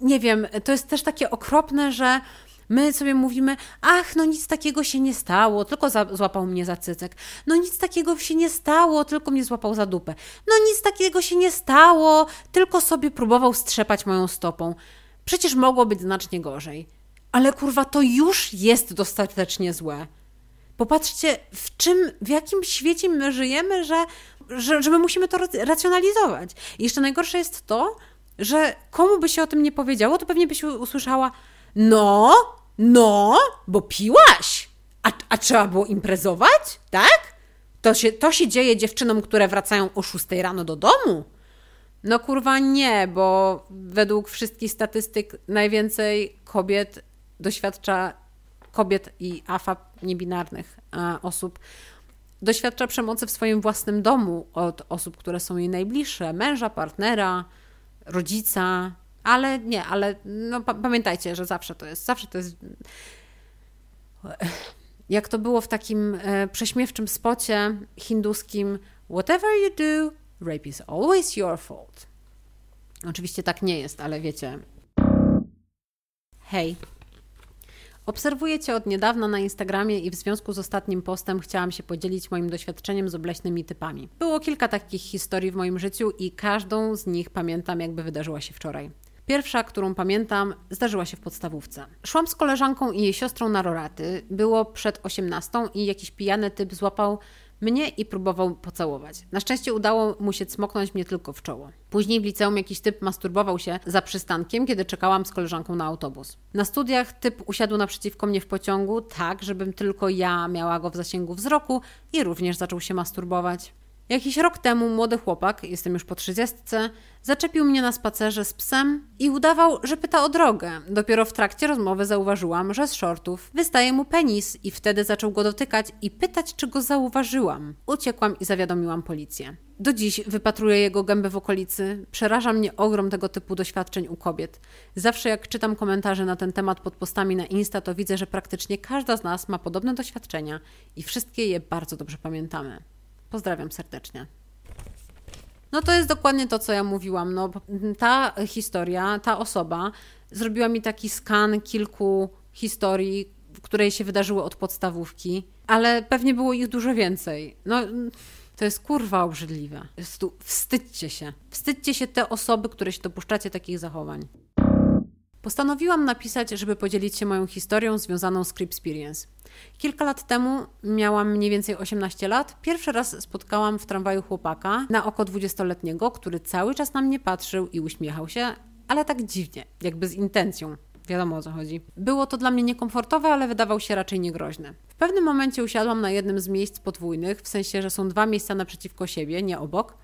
nie wiem, to jest też takie okropne, że My sobie mówimy, ach, no nic takiego się nie stało, tylko za, złapał mnie za cycek. No nic takiego się nie stało, tylko mnie złapał za dupę. No nic takiego się nie stało, tylko sobie próbował strzepać moją stopą. Przecież mogło być znacznie gorzej. Ale kurwa, to już jest dostatecznie złe. Popatrzcie, w czym, w jakim świecie my żyjemy, że, że, że my musimy to racjonalizować. I jeszcze najgorsze jest to, że komu by się o tym nie powiedziało, to pewnie byś usłyszała, no, no, bo piłaś. A, a trzeba było imprezować, tak? To się, to się dzieje dziewczynom, które wracają o 6 rano do domu. No kurwa nie, bo według wszystkich statystyk najwięcej kobiet doświadcza kobiet i afab niebinarnych osób doświadcza przemocy w swoim własnym domu od osób, które są jej najbliższe, męża, partnera, rodzica, ale nie, ale no, pa pamiętajcie, że zawsze to jest, zawsze to jest. <sighs> Jak to było w takim e, prześmiewczym spocie hinduskim: Whatever you do, rape is always your fault. Oczywiście tak nie jest, ale wiecie. Hej. Obserwuję Cię od niedawna na Instagramie i w związku z ostatnim postem chciałam się podzielić moim doświadczeniem z obleśnymi typami. Było kilka takich historii w moim życiu i każdą z nich pamiętam, jakby wydarzyła się wczoraj. Pierwsza, którą pamiętam, zdarzyła się w podstawówce. Szłam z koleżanką i jej siostrą na roraty. Było przed 18 i jakiś pijany typ złapał mnie i próbował pocałować. Na szczęście udało mu się cmoknąć mnie tylko w czoło. Później w liceum jakiś typ masturbował się za przystankiem, kiedy czekałam z koleżanką na autobus. Na studiach typ usiadł naprzeciwko mnie w pociągu, tak, żebym tylko ja miała go w zasięgu wzroku i również zaczął się masturbować. Jakiś rok temu młody chłopak, jestem już po trzydziestce, zaczepił mnie na spacerze z psem i udawał, że pyta o drogę. Dopiero w trakcie rozmowy zauważyłam, że z shortów wystaje mu penis i wtedy zaczął go dotykać i pytać, czy go zauważyłam. Uciekłam i zawiadomiłam policję. Do dziś wypatruję jego gębę w okolicy. Przeraża mnie ogrom tego typu doświadczeń u kobiet. Zawsze jak czytam komentarze na ten temat pod postami na Insta, to widzę, że praktycznie każda z nas ma podobne doświadczenia i wszystkie je bardzo dobrze pamiętamy. Pozdrawiam serdecznie. No to jest dokładnie to, co ja mówiłam. No, ta historia, ta osoba zrobiła mi taki skan kilku historii, które się wydarzyły od podstawówki, ale pewnie było ich dużo więcej. No, to jest kurwa obrzydliwe. Wstydźcie się. Wstydźcie się te osoby, które się dopuszczacie takich zachowań. Postanowiłam napisać, żeby podzielić się moją historią związaną z Cripsperience. Kilka lat temu, miałam mniej więcej 18 lat, pierwszy raz spotkałam w tramwaju chłopaka na oko 20-letniego, który cały czas na mnie patrzył i uśmiechał się, ale tak dziwnie, jakby z intencją. Wiadomo o co chodzi. Było to dla mnie niekomfortowe, ale wydawał się raczej niegroźne. W pewnym momencie usiadłam na jednym z miejsc podwójnych, w sensie, że są dwa miejsca naprzeciwko siebie, nie obok,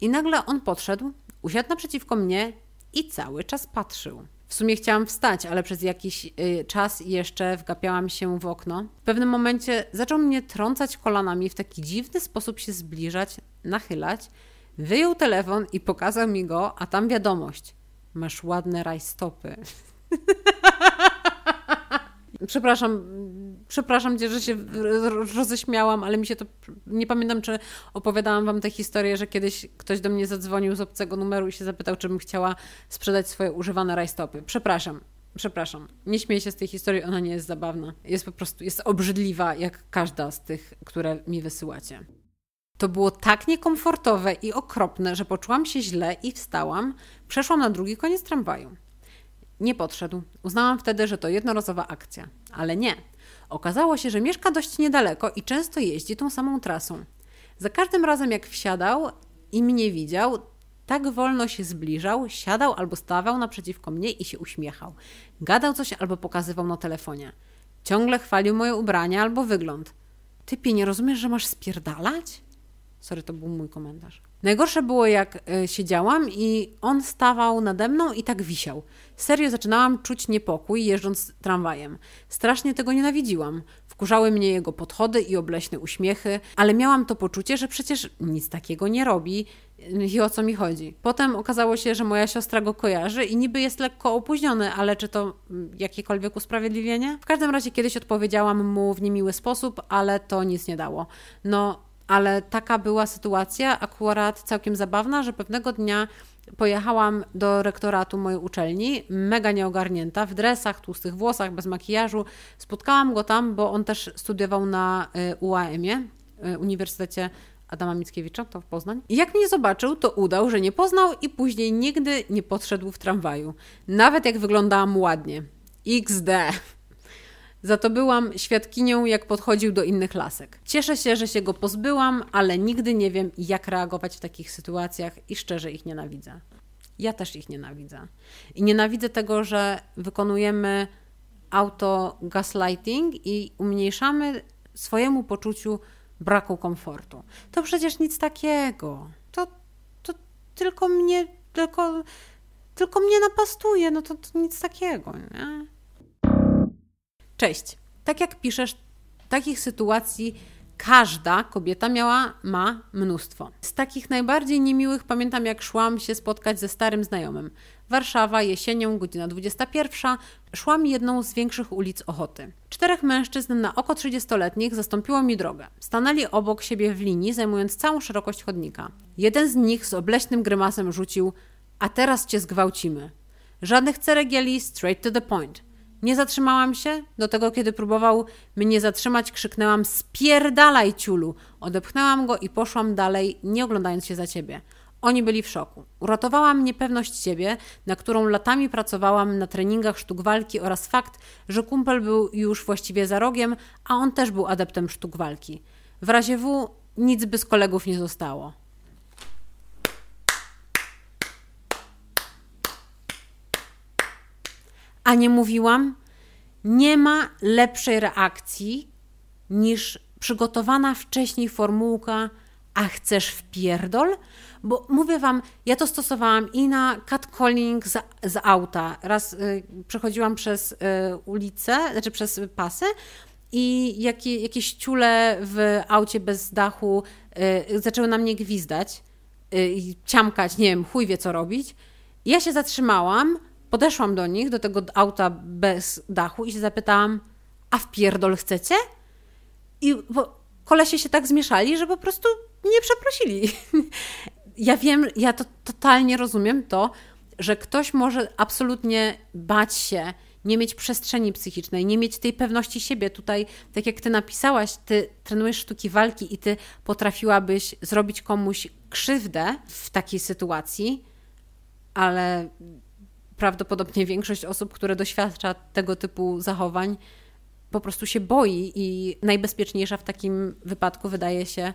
i nagle on podszedł, usiadł naprzeciwko mnie i cały czas patrzył. W sumie chciałam wstać, ale przez jakiś y, czas jeszcze wgapiałam się w okno. W pewnym momencie zaczął mnie trącać kolanami, w taki dziwny sposób się zbliżać, nachylać. Wyjął telefon i pokazał mi go, a tam wiadomość. Masz ładne rajstopy. <laughs> Przepraszam, przepraszam cię, że się roześmiałam, ale mi się to. Nie pamiętam, czy opowiadałam wam tę historię, że kiedyś ktoś do mnie zadzwonił z obcego numeru i się zapytał, czy bym chciała sprzedać swoje używane rajstopy. Przepraszam, przepraszam. Nie śmieję się z tej historii, ona nie jest zabawna. Jest po prostu, jest obrzydliwa, jak każda z tych, które mi wysyłacie. To było tak niekomfortowe i okropne, że poczułam się źle i wstałam. Przeszłam na drugi koniec tramwaju. Nie podszedł. Uznałam wtedy, że to jednorazowa akcja. Ale nie. Okazało się, że mieszka dość niedaleko i często jeździ tą samą trasą. Za każdym razem, jak wsiadał i mnie widział, tak wolno się zbliżał, siadał albo stawał naprzeciwko mnie i się uśmiechał. Gadał coś albo pokazywał na telefonie. Ciągle chwalił moje ubrania albo wygląd. Typie, nie rozumiesz, że masz spierdalać? Sorry, to był mój komentarz. Najgorsze było, jak e, siedziałam i on stawał nade mną i tak wisiał. Serio zaczynałam czuć niepokój jeżdżąc tramwajem. Strasznie tego nienawidziłam. Wkurzały mnie jego podchody i obleśne uśmiechy, ale miałam to poczucie, że przecież nic takiego nie robi i o co mi chodzi. Potem okazało się, że moja siostra go kojarzy i niby jest lekko opóźniony, ale czy to mm, jakiekolwiek usprawiedliwienie? W każdym razie kiedyś odpowiedziałam mu w niemiły sposób, ale to nic nie dało. No, ale taka była sytuacja akurat całkiem zabawna, że pewnego dnia pojechałam do rektoratu mojej uczelni, mega nieogarnięta, w dresach, tłustych włosach, bez makijażu. Spotkałam go tam, bo on też studiował na y, UAM-ie, y, Uniwersytecie Adama Mickiewicza, to w Poznań. I jak mnie zobaczył, to udał, że nie poznał i później nigdy nie podszedł w tramwaju. Nawet jak wyglądałam ładnie. XD. Za to byłam świadkinią, jak podchodził do innych lasek. Cieszę się, że się go pozbyłam, ale nigdy nie wiem, jak reagować w takich sytuacjach i szczerze ich nienawidzę. Ja też ich nienawidzę. I nienawidzę tego, że wykonujemy auto gaslighting i umniejszamy swojemu poczuciu braku komfortu. To przecież nic takiego. To, to tylko mnie, tylko, tylko mnie napastuje, no to, to nic takiego, nie? Cześć. Tak jak piszesz, takich sytuacji każda kobieta miała, ma mnóstwo. Z takich najbardziej niemiłych pamiętam, jak szłam się spotkać ze starym znajomym. Warszawa, jesienią, godzina 21. Szłam jedną z większych ulic Ochoty. Czterech mężczyzn na oko 30-letnich zastąpiło mi drogę. Stanęli obok siebie w linii, zajmując całą szerokość chodnika. Jeden z nich z obleśnym grymasem rzucił: A teraz cię zgwałcimy. Żadnych ceregieli, straight to the point. Nie zatrzymałam się? Do tego, kiedy próbował mnie zatrzymać, krzyknęłam: Spierdalaj, ciulu! Odepchnęłam go i poszłam dalej, nie oglądając się za ciebie. Oni byli w szoku. Uratowała mnie pewność ciebie, na którą latami pracowałam na treningach sztuk walki oraz fakt, że kumpel był już właściwie za rogiem, a on też był adeptem sztuk walki. W razie W nic by z kolegów nie zostało. A nie mówiłam? Nie ma lepszej reakcji niż przygotowana wcześniej formułka a chcesz w pierdol? Bo mówię Wam, ja to stosowałam i na catcalling z, z auta. Raz y, przechodziłam przez y, ulicę, znaczy przez pasy i jakie, jakieś ciule w aucie bez dachu y, zaczęły na mnie gwizdać, y, ciamkać, nie wiem, chuj wie co robić. Ja się zatrzymałam, Podeszłam do nich, do tego auta bez dachu i się zapytałam, a w pierdol chcecie? I bo kolesie się tak zmieszali, że po prostu nie przeprosili. <laughs> Ja wiem, ja to totalnie rozumiem to, że ktoś może absolutnie bać się, nie mieć przestrzeni psychicznej, nie mieć tej pewności siebie. Tutaj, tak jak ty napisałaś, ty trenujesz sztuki walki i ty potrafiłabyś zrobić komuś krzywdę w takiej sytuacji, ale prawdopodobnie większość osób, które doświadcza tego typu zachowań, po prostu się boi i najbezpieczniejsza w takim wypadku wydaje się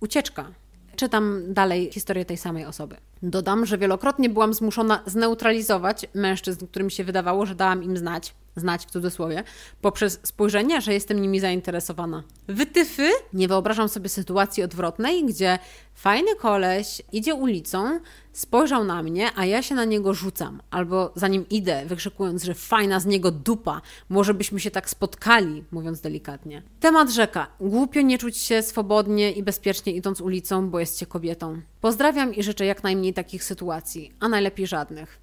ucieczka. Czytam dalej historię tej samej osoby. Dodam, że wielokrotnie byłam zmuszona zneutralizować mężczyzn, którym się wydawało, że dałam im znać, znać w cudzysłowie, poprzez spojrzenie, że jestem nimi zainteresowana. Wytyfy? Nie wyobrażam sobie sytuacji odwrotnej, gdzie fajny koleś idzie ulicą, spojrzał na mnie, a ja się na niego rzucam, albo za nim idę, wykrzykując, że fajna z niego dupa, może byśmy się tak spotkali, mówiąc delikatnie. Temat rzeka. Głupio nie czuć się swobodnie i bezpiecznie idąc ulicą, bo jesteś kobietą. Pozdrawiam i życzę jak najmniej takich sytuacji, a najlepiej żadnych.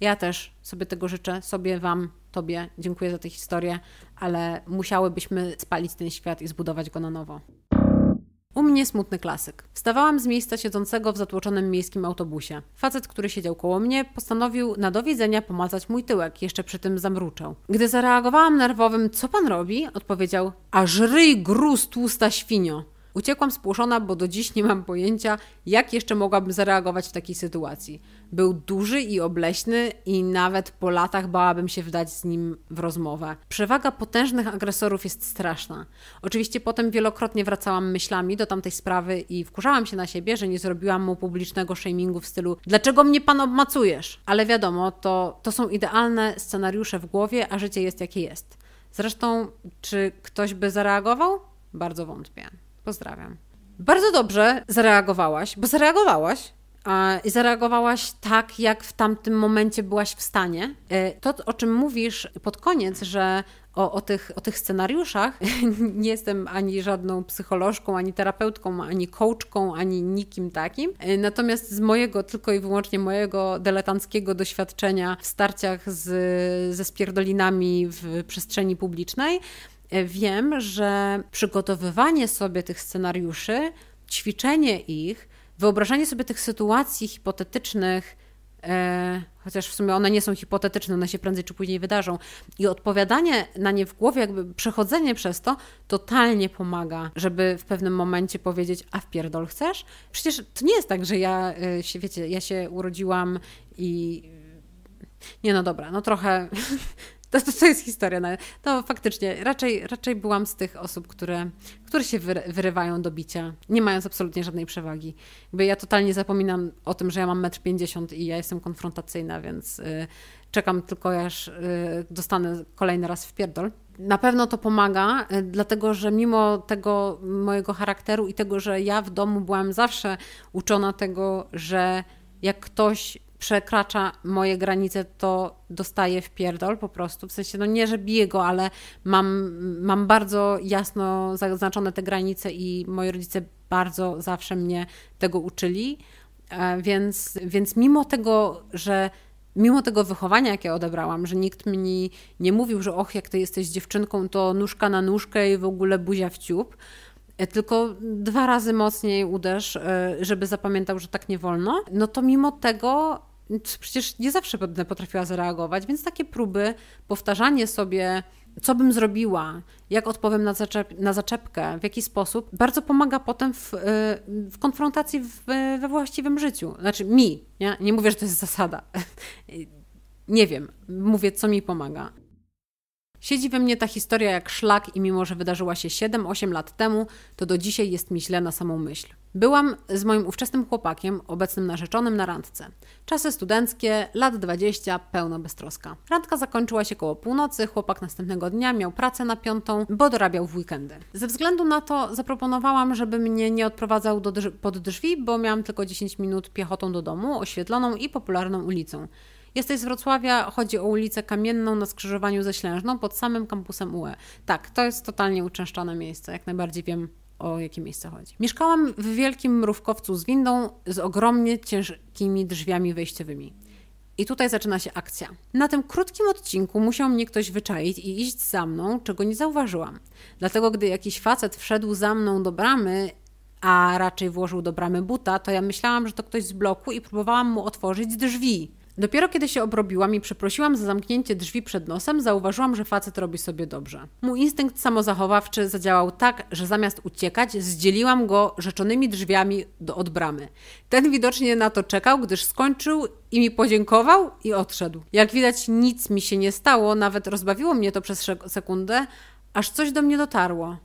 Ja też sobie tego życzę, sobie, Wam, Tobie. Dziękuję za tę historię, ale musiałybyśmy spalić ten świat i zbudować go na nowo. U mnie smutny klasyk. Wstawałam z miejsca siedzącego w zatłoczonym miejskim autobusie. Facet, który siedział koło mnie, postanowił na dowiedzenia pomazać mój tyłek, jeszcze przy tym zamruczał. Gdy zareagowałam nerwowym, co pan robi? odpowiedział, a żryj gruz tłusta świnio. Uciekłam spłoszona, bo do dziś nie mam pojęcia, jak jeszcze mogłabym zareagować w takiej sytuacji. Był duży i obleśny, i nawet po latach bałabym się wdać z nim w rozmowę. Przewaga potężnych agresorów jest straszna. Oczywiście potem wielokrotnie wracałam myślami do tamtej sprawy i wkurzałam się na siebie, że nie zrobiłam mu publicznego shamingu w stylu: Dlaczego mnie pan obmacujesz? Ale wiadomo, to, to są idealne scenariusze w głowie, a życie jest jakie jest. Zresztą, czy ktoś by zareagował? Bardzo wątpię. Pozdrawiam. Bardzo dobrze zareagowałaś, bo zareagowałaś i zareagowałaś tak, jak w tamtym momencie byłaś w stanie. E, to, o czym mówisz pod koniec, że o, o, tych, o tych scenariuszach, <laughs> nie jestem ani żadną psycholożką, ani terapeutką, ani coachką, ani nikim takim. E, natomiast z mojego, tylko i wyłącznie mojego deletanckiego doświadczenia w starciach z, ze spierdolinami w przestrzeni publicznej, wiem, że przygotowywanie sobie tych scenariuszy, ćwiczenie ich, wyobrażanie sobie tych sytuacji hipotetycznych, e, chociaż w sumie one nie są hipotetyczne, one się prędzej czy później wydarzą, i odpowiadanie na nie w głowie, jakby przechodzenie przez to, totalnie pomaga, żeby w pewnym momencie powiedzieć, a w pierdol chcesz? Przecież to nie jest tak, że ja e, się, wiecie, ja się urodziłam i nie no dobra, no trochę, to, to, to jest historia. No, faktycznie, raczej, raczej byłam z tych osób, które, które się wyrywają do bicia, nie mając absolutnie żadnej przewagi. Jakby ja totalnie zapominam o tym, że ja mam 1,50 m i ja jestem konfrontacyjna, więc y, czekam tylko, aż y, dostanę kolejny raz w pierdol. Na pewno to pomaga, y, dlatego że mimo tego mojego charakteru i tego, że ja w domu byłam zawsze uczona tego, że jak ktoś przekracza moje granice, to dostaję w pierdol po prostu. W sensie, no nie, że biję go, ale mam, mam bardzo jasno zaznaczone te granice i moi rodzice bardzo zawsze mnie tego uczyli. E, więc, więc mimo tego, że mimo tego wychowania, jakie odebrałam, że nikt mi nie mówił, że och, jak ty jesteś dziewczynką, to nóżka na nóżkę i w ogóle buzia w ciup, e, tylko dwa razy mocniej uderz, e, żeby zapamiętał, że tak nie wolno, no to mimo tego przecież nie zawsze będę potrafiła zareagować, więc takie próby, powtarzanie sobie, co bym zrobiła, jak odpowiem na, zaczep na zaczepkę, w jaki sposób, bardzo pomaga potem w, y, w konfrontacji w, we właściwym życiu. Znaczy mi, nie? nie mówię, że to jest zasada. <laughs> nie wiem, mówię, co mi pomaga. Siedzi we mnie ta historia jak szlak i mimo, że wydarzyła się 7-8 lat temu, to do dzisiaj jest mi źle na samą myśl. Byłam z moim ówczesnym chłopakiem, obecnym narzeczonym, na randce. Czasy studenckie, lat 20, pełna beztroska. Randka zakończyła się koło północy, chłopak następnego dnia miał pracę na piątą, bo dorabiał w weekendy. Ze względu na to zaproponowałam, żeby mnie nie odprowadzał do drz pod drzwi, bo miałam tylko 10 minut piechotą do domu, oświetloną i popularną ulicą. Jesteś z Wrocławia, chodzi o ulicę Kamienną na skrzyżowaniu ze Ślężną pod samym kampusem UE. Tak, to jest totalnie uczęszczane miejsce, jak najbardziej wiem o jakie miejsce chodzi. Mieszkałam w wielkim mrówkowcu z windą z ogromnie ciężkimi drzwiami wejściowymi. I tutaj zaczyna się akcja. Na tym krótkim odcinku musiał mnie ktoś wyczaić i iść za mną, czego nie zauważyłam. Dlatego, gdy jakiś facet wszedł za mną do bramy, a raczej włożył do bramy buta, to ja myślałam, że to ktoś z bloku i próbowałam mu otworzyć drzwi. Dopiero kiedy się obrobiłam i przeprosiłam za zamknięcie drzwi przed nosem, zauważyłam, że facet robi sobie dobrze. Mój instynkt samozachowawczy zadziałał tak, że zamiast uciekać, zdzieliłam go rzeczonymi drzwiami do odbramy. Ten widocznie na to czekał, gdyż skończył i mi podziękował i odszedł. Jak widać, nic mi się nie stało, nawet rozbawiło mnie to przez sekundę, aż coś do mnie dotarło.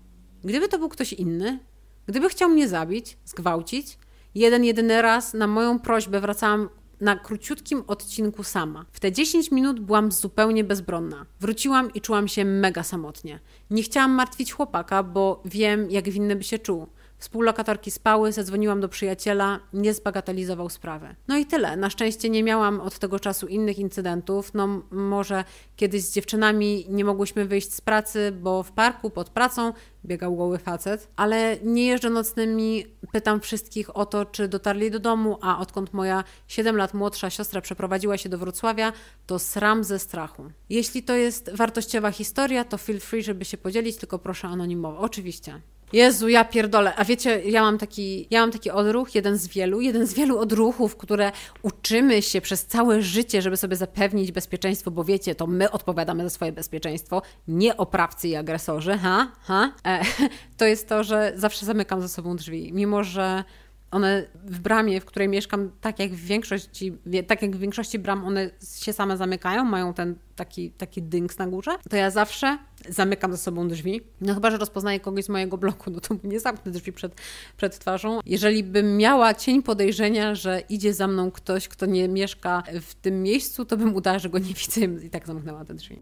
Gdyby to był ktoś inny, gdyby chciał mnie zabić, zgwałcić, jeden jedyny raz na moją prośbę wracałam na króciutkim odcinku sama. W te 10 minut byłam zupełnie bezbronna. Wróciłam i czułam się mega samotnie. Nie chciałam martwić chłopaka, bo wiem, jak winny by się czuł. Współlokatorki spały, zadzwoniłam do przyjaciela, nie zbagatelizował sprawy. No i tyle. Na szczęście nie miałam od tego czasu innych incydentów. No może kiedyś z dziewczynami nie mogłyśmy wyjść z pracy, bo w parku pod pracą biegał goły facet, ale nie jeżdżę nocnymi, pytam wszystkich o to, czy dotarli do domu, a odkąd moja 7 lat młodsza siostra przeprowadziła się do Wrocławia, to sram ze strachu. Jeśli to jest wartościowa historia, to feel free, żeby się podzielić, tylko proszę anonimowo. Oczywiście. Jezu, ja pierdolę. A wiecie, ja mam taki, ja mam taki odruch, jeden z wielu, jeden z wielu odruchów, które uczymy się przez całe życie, żeby sobie zapewnić bezpieczeństwo, bo wiecie, to my odpowiadamy za swoje bezpieczeństwo, nie oprawcy i agresorzy, ha, ha. E, <laughs> to jest to, że zawsze zamykam za sobą drzwi, mimo że one w bramie, w której mieszkam, tak jak w większości, tak jak w większości bram, one się same zamykają, mają ten taki, taki dynks na górze, to ja zawsze zamykam za sobą drzwi. No chyba, że rozpoznaję kogoś z mojego bloku, no to <laughs> nie zamknę drzwi przed, przed twarzą. Jeżeli bym miała cień podejrzenia, że idzie za mną ktoś, kto nie mieszka w tym miejscu, to bym udała, że go nie widzę i tak zamknęła te drzwi.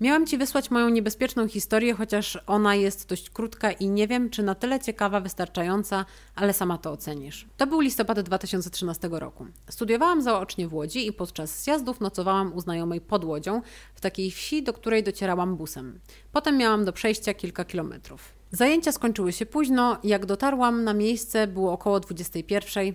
Miałam Ci wysłać moją niebezpieczną historię, chociaż ona jest dość krótka i nie wiem, czy na tyle ciekawa, wystarczająca, ale sama to ocenisz. To był listopad 2013 roku. Studiowałam zaocznie w Łodzi i podczas zjazdów nocowałam u znajomej pod Łodzią, w takiej wsi, do której docierałam busem. Potem miałam do przejścia kilka kilometrów. Zajęcia skończyły się późno, jak dotarłam na miejsce było około 21.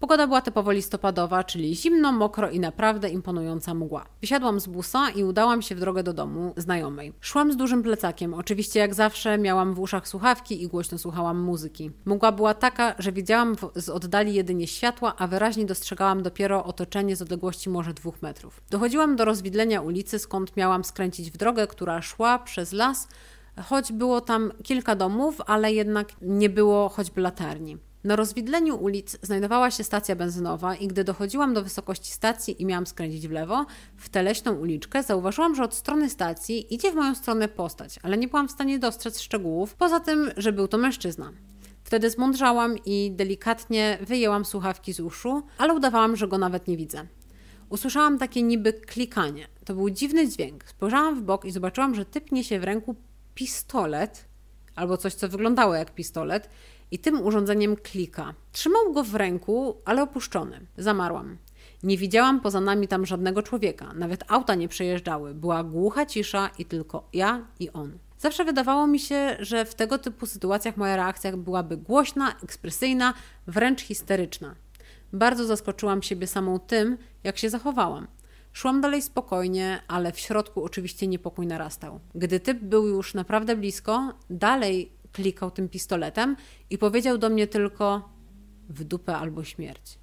Pogoda była typowo listopadowa, czyli zimno, mokro i naprawdę imponująca mgła. Wysiadłam z busa i udałam się w drogę do domu znajomej. Szłam z dużym plecakiem, oczywiście jak zawsze miałam w uszach słuchawki i głośno słuchałam muzyki. Mgła była taka, że widziałam z oddali jedynie światła, a wyraźnie dostrzegałam dopiero otoczenie z odległości może dwóch metrów. Dochodziłam do rozwidlenia ulicy, skąd miałam skręcić w drogę, która szła przez las, choć było tam kilka domów, ale jednak nie było choćby latarni. Na rozwidleniu ulic znajdowała się stacja benzynowa i gdy dochodziłam do wysokości stacji i miałam skręcić w lewo, w tę leśną uliczkę, zauważyłam, że od strony stacji idzie w moją stronę postać, ale nie byłam w stanie dostrzec szczegółów, poza tym, że był to mężczyzna. Wtedy zmądrzałam i delikatnie wyjęłam słuchawki z uszu, ale udawałam, że go nawet nie widzę. Usłyszałam takie niby klikanie. To był dziwny dźwięk. Spojrzałam w bok i zobaczyłam, że typ niesie w ręku pistolet albo coś, co wyglądało jak pistolet i tym urządzeniem klika. Trzymał go w ręku, ale opuszczony. Zamarłam. Nie widziałam poza nami tam żadnego człowieka, nawet auta nie przejeżdżały. Była głucha cisza i tylko ja i on. Zawsze wydawało mi się, że w tego typu sytuacjach moja reakcja byłaby głośna, ekspresyjna, wręcz histeryczna. Bardzo zaskoczyłam siebie samą tym, jak się zachowałam. Szłam dalej spokojnie, ale w środku oczywiście niepokój narastał. Gdy typ był już naprawdę blisko, dalej klikał tym pistoletem i powiedział do mnie tylko w dupę albo śmierć.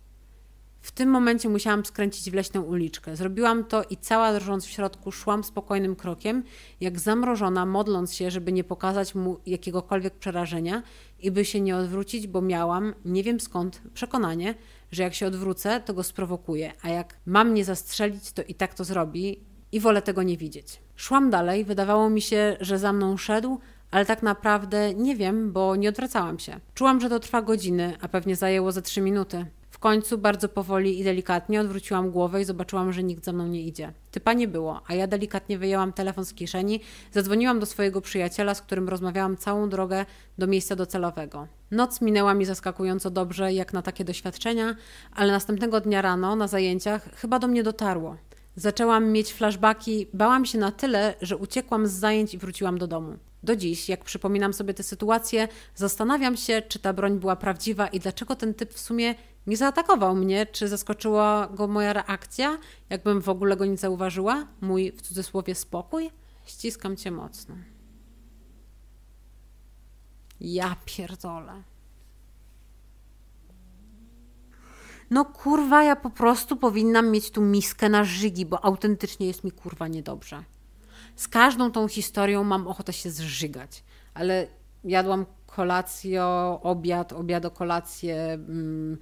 W tym momencie musiałam skręcić w leśną uliczkę. Zrobiłam to i cała drżąc w środku szłam spokojnym krokiem, jak zamrożona, modląc się, żeby nie pokazać mu jakiegokolwiek przerażenia i by się nie odwrócić, bo miałam, nie wiem skąd, przekonanie, że jak się odwrócę, to go sprowokuję, a jak mam mnie zastrzelić, to i tak to zrobi i wolę tego nie widzieć. Szłam dalej, wydawało mi się, że za mną szedł, ale tak naprawdę nie wiem, bo nie odwracałam się. Czułam, że to trwa godziny, a pewnie zajęło ze trzy minuty. W końcu bardzo powoli i delikatnie odwróciłam głowę i zobaczyłam, że nikt za mną nie idzie. Typa nie było, a ja delikatnie wyjęłam telefon z kieszeni, zadzwoniłam do swojego przyjaciela, z którym rozmawiałam całą drogę do miejsca docelowego. Noc minęła mi zaskakująco dobrze, jak na takie doświadczenia, ale następnego dnia rano na zajęciach chyba do mnie dotarło. Zaczęłam mieć flashbacki, bałam się na tyle, że uciekłam z zajęć i wróciłam do domu. Do dziś, jak przypominam sobie tę sytuację, zastanawiam się, czy ta broń była prawdziwa i dlaczego ten typ w sumie nie zaatakował mnie, czy zaskoczyła go moja reakcja, jakbym w ogóle go nie zauważyła, mój w cudzysłowie spokój. Ściskam cię mocno. Ja pierdolę. No kurwa, ja po prostu powinnam mieć tu miskę na żygi, bo autentycznie jest mi kurwa niedobrze z każdą tą historią mam ochotę się zżygać, ale jadłam kolację, obiad, obiado, kolację mm,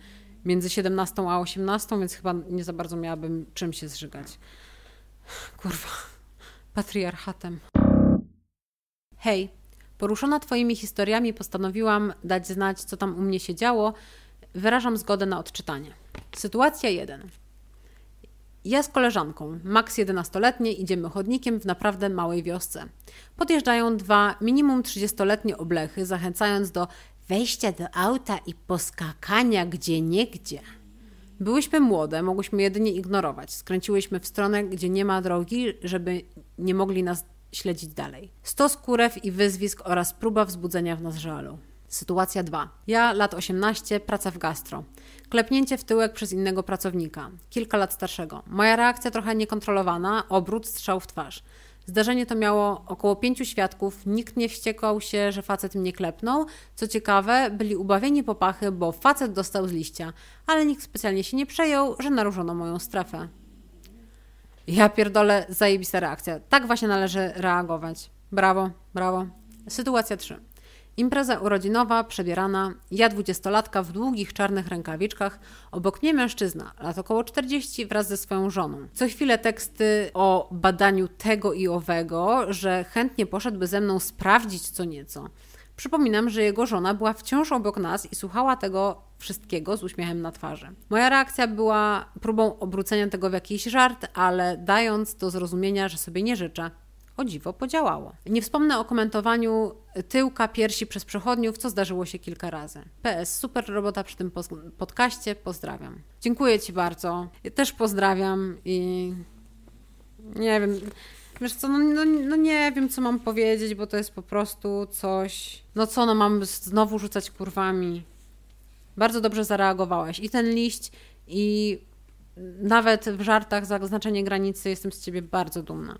między 17 a 18, więc chyba nie za bardzo miałabym czym się zżygać. Kurwa, patriarchatem. Hej, poruszona Twoimi historiami postanowiłam dać znać, co tam u mnie się działo. Wyrażam zgodę na odczytanie. Sytuacja 1. Ja z koleżanką, maks 11-letnie, idziemy chodnikiem w naprawdę małej wiosce. Podjeżdżają dwa minimum 30-letnie oblechy, zachęcając do wejścia do auta i poskakania gdzie niegdzie. Byłyśmy młode, mogłyśmy jedynie ignorować. Skręciłyśmy w stronę, gdzie nie ma drogi, żeby nie mogli nas śledzić dalej. Stos kurew i wyzwisk oraz próba wzbudzenia w nas żalu. Sytuacja 2. Ja, lat 18, praca w gastro. Klepnięcie w tyłek przez innego pracownika, kilka lat starszego. Moja reakcja trochę niekontrolowana, obrót, strzał w twarz. Zdarzenie to miało około pięciu świadków, nikt nie wściekał się, że facet mnie klepnął. Co ciekawe, byli ubawieni pachy, bo facet dostał z liścia, ale nikt specjalnie się nie przejął, że naruszono moją strefę. Ja pierdolę, zajebista reakcja. Tak właśnie należy reagować. Brawo, brawo. Sytuacja 3. Impreza urodzinowa, przebierana, ja dwudziestolatka w długich czarnych rękawiczkach, obok mnie mężczyzna, lat około 40 wraz ze swoją żoną. Co chwilę teksty o badaniu tego i owego, że chętnie poszedłby ze mną sprawdzić co nieco. Przypominam, że jego żona była wciąż obok nas i słuchała tego wszystkiego z uśmiechem na twarzy. Moja reakcja była próbą obrócenia tego w jakiś żart, ale dając do zrozumienia, że sobie nie życzę, o dziwo podziałało. Nie wspomnę o komentowaniu tyłka piersi przez przechodniów, co zdarzyło się kilka razy. PS, super robota przy tym podcaście, pozdrawiam. Dziękuję Ci bardzo, ja też pozdrawiam i nie wiem, wiesz co, no, no, no, nie wiem co mam powiedzieć, bo to jest po prostu coś, no co, no mam znowu rzucać kurwami. Bardzo dobrze zareagowałeś i ten liść i nawet w żartach za znaczenie granicy jestem z Ciebie bardzo dumna.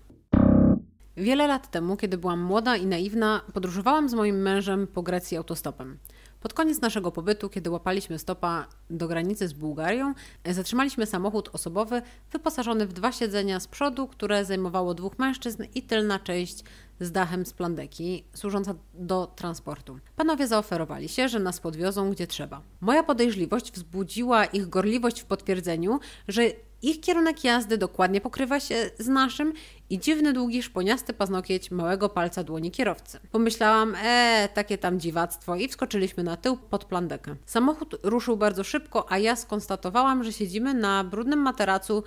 Wiele lat temu, kiedy byłam młoda i naiwna, podróżowałam z moim mężem po Grecji autostopem. Pod koniec naszego pobytu, kiedy łapaliśmy stopa do granicy z Bułgarią, zatrzymaliśmy samochód osobowy wyposażony w dwa siedzenia z przodu, które zajmowało dwóch mężczyzn i tylna część z dachem z plandeki, służąca do transportu. Panowie zaoferowali się, że nas podwiozą gdzie trzeba. Moja podejrzliwość wzbudziła ich gorliwość w potwierdzeniu, że ich kierunek jazdy dokładnie pokrywa się z naszym i dziwny, długi, szponiasty paznokieć małego palca dłoni kierowcy. Pomyślałam, eee, takie tam dziwactwo i wskoczyliśmy na tył pod plandekę. Samochód ruszył bardzo szybko, a ja skonstatowałam, że siedzimy na brudnym materacu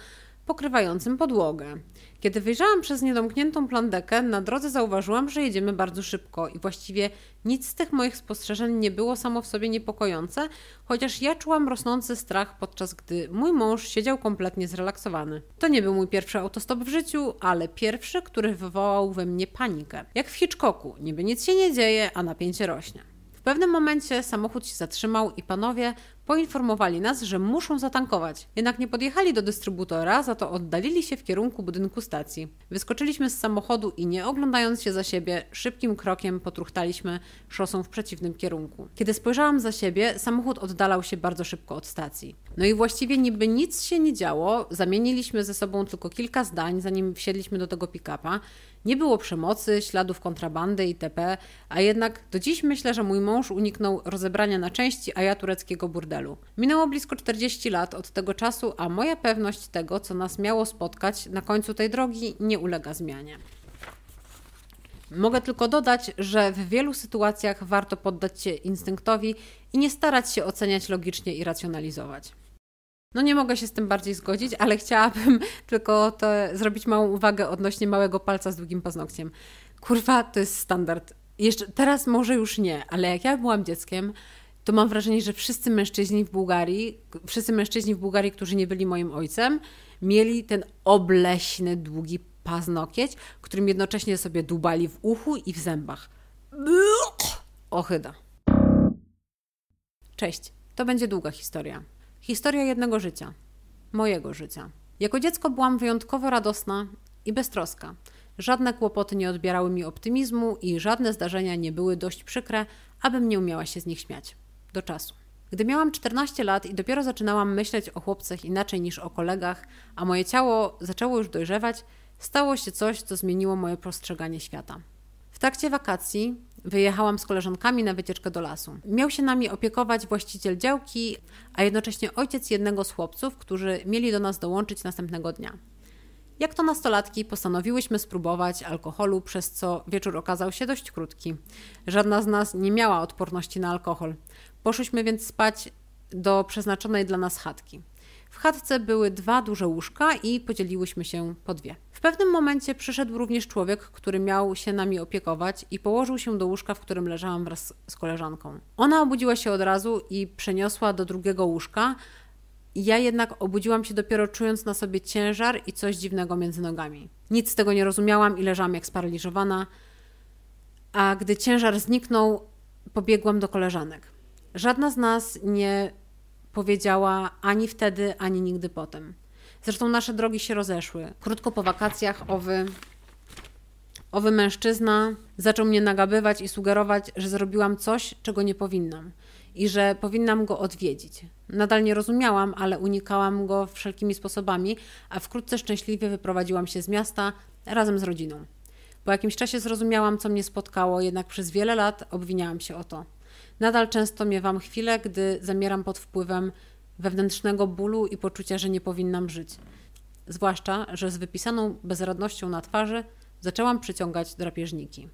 pokrywającym podłogę. Kiedy wyjrzałam przez niedomkniętą plandekę, na drodze zauważyłam, że jedziemy bardzo szybko i właściwie nic z tych moich spostrzeżeń nie było samo w sobie niepokojące, chociaż ja czułam rosnący strach, podczas gdy mój mąż siedział kompletnie zrelaksowany. To nie był mój pierwszy autostop w życiu, ale pierwszy, który wywołał we mnie panikę. Jak w Hitchcocku, niby nic się nie dzieje, a napięcie rośnie pewnym momencie samochód się zatrzymał i panowie poinformowali nas, że muszą zatankować. Jednak nie podjechali do dystrybutora, za to oddalili się w kierunku budynku stacji. Wyskoczyliśmy z samochodu i nie oglądając się za siebie, szybkim krokiem potruchtaliśmy szosą w przeciwnym kierunku. Kiedy spojrzałam za siebie, samochód oddalał się bardzo szybko od stacji. No i właściwie niby nic się nie działo, zamieniliśmy ze sobą tylko kilka zdań, zanim wsiedliśmy do tego pick-upa. Nie było przemocy, śladów kontrabandy itp., a jednak do dziś myślę, że mój mąż uniknął rozebrania na części, a ja tureckiego burdelu. Minęło blisko 40 lat od tego czasu, a moja pewność tego, co nas miało spotkać na końcu tej drogi, nie ulega zmianie. Mogę tylko dodać, że w wielu sytuacjach warto poddać się instynktowi i nie starać się oceniać logicznie i racjonalizować. No nie mogę się z tym bardziej zgodzić, ale chciałabym <laughs> tylko to, zrobić małą uwagę odnośnie małego palca z długim paznokciem. Kurwa, to jest standard. Jeszcze, teraz może już nie, ale jak ja byłam dzieckiem, to mam wrażenie, że wszyscy mężczyźni w Bułgarii, wszyscy mężczyźni w Bułgarii, którzy nie byli moim ojcem, mieli ten obleśny, długi paznokieć, którym jednocześnie sobie dubali w uchu i w zębach. Ochyda. Cześć. To będzie długa historia. Historia jednego życia. Mojego życia. Jako dziecko byłam wyjątkowo radosna i beztroska. Żadne kłopoty nie odbierały mi optymizmu i żadne zdarzenia nie były dość przykre, abym nie umiała się z nich śmiać. Do czasu. Gdy miałam 14 lat i dopiero zaczynałam myśleć o chłopcach inaczej niż o kolegach, a moje ciało zaczęło już dojrzewać, stało się coś, co zmieniło moje postrzeganie świata. W trakcie wakacji wyjechałam z koleżankami na wycieczkę do lasu. Miał się nami opiekować właściciel działki, a jednocześnie ojciec jednego z chłopców, którzy mieli do nas dołączyć następnego dnia. Jak to nastolatki, postanowiłyśmy spróbować alkoholu, przez co wieczór okazał się dość krótki. Żadna z nas nie miała odporności na alkohol. Poszłyśmy więc spać do przeznaczonej dla nas chatki. W chatce były dwa duże łóżka i podzieliłyśmy się po dwie. W pewnym momencie przyszedł również człowiek, który miał się nami opiekować i położył się do łóżka, w którym leżałam wraz z koleżanką. Ona obudziła się od razu i przeniosła do drugiego łóżka. Ja jednak obudziłam się dopiero czując na sobie ciężar i coś dziwnego między nogami. Nic z tego nie rozumiałam i leżałam jak sparaliżowana. A gdy ciężar zniknął, pobiegłam do koleżanek. Żadna z nas nie powiedziała ani wtedy, ani nigdy potem. Zresztą nasze drogi się rozeszły. Krótko po wakacjach owy, owy mężczyzna zaczął mnie nagabywać i sugerować, że zrobiłam coś, czego nie powinnam i że powinnam go odwiedzić. Nadal nie rozumiałam, ale unikałam go wszelkimi sposobami, a wkrótce szczęśliwie wyprowadziłam się z miasta razem z rodziną. Po jakimś czasie zrozumiałam, co mnie spotkało, jednak przez wiele lat obwiniałam się o to. Nadal często miewam chwile, gdy zamieram pod wpływem wewnętrznego bólu i poczucia, że nie powinnam żyć. Zwłaszcza, że z wypisaną bezradnością na twarzy zaczęłam przyciągać drapieżniki.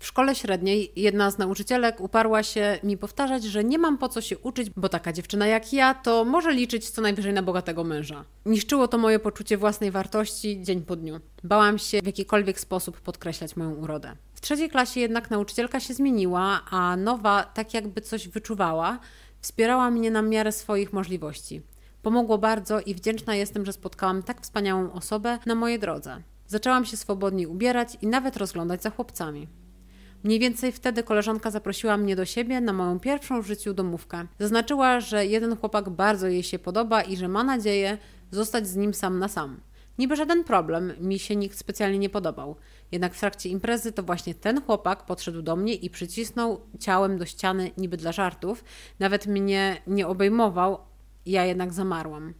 W szkole średniej jedna z nauczycielek uparła się mi powtarzać, że nie mam po co się uczyć, bo taka dziewczyna jak ja to może liczyć co najwyżej na bogatego męża. Niszczyło to moje poczucie własnej wartości dzień po dniu. Bałam się w jakikolwiek sposób podkreślać moją urodę. W trzeciej klasie jednak nauczycielka się zmieniła, a nowa tak jakby coś wyczuwała, wspierała mnie na miarę swoich możliwości. Pomogło bardzo i wdzięczna jestem, że spotkałam tak wspaniałą osobę na mojej drodze. Zaczęłam się swobodniej ubierać i nawet rozglądać za chłopcami. Mniej więcej wtedy koleżanka zaprosiła mnie do siebie na moją pierwszą w życiu domówkę. Zaznaczyła, że jeden chłopak bardzo jej się podoba i że ma nadzieję zostać z nim sam na sam. Niby żaden problem, mi się nikt specjalnie nie podobał. Jednak w trakcie imprezy to właśnie ten chłopak podszedł do mnie i przycisnął ciałem do ściany niby dla żartów. Nawet mnie nie obejmował, ja jednak zamarłam.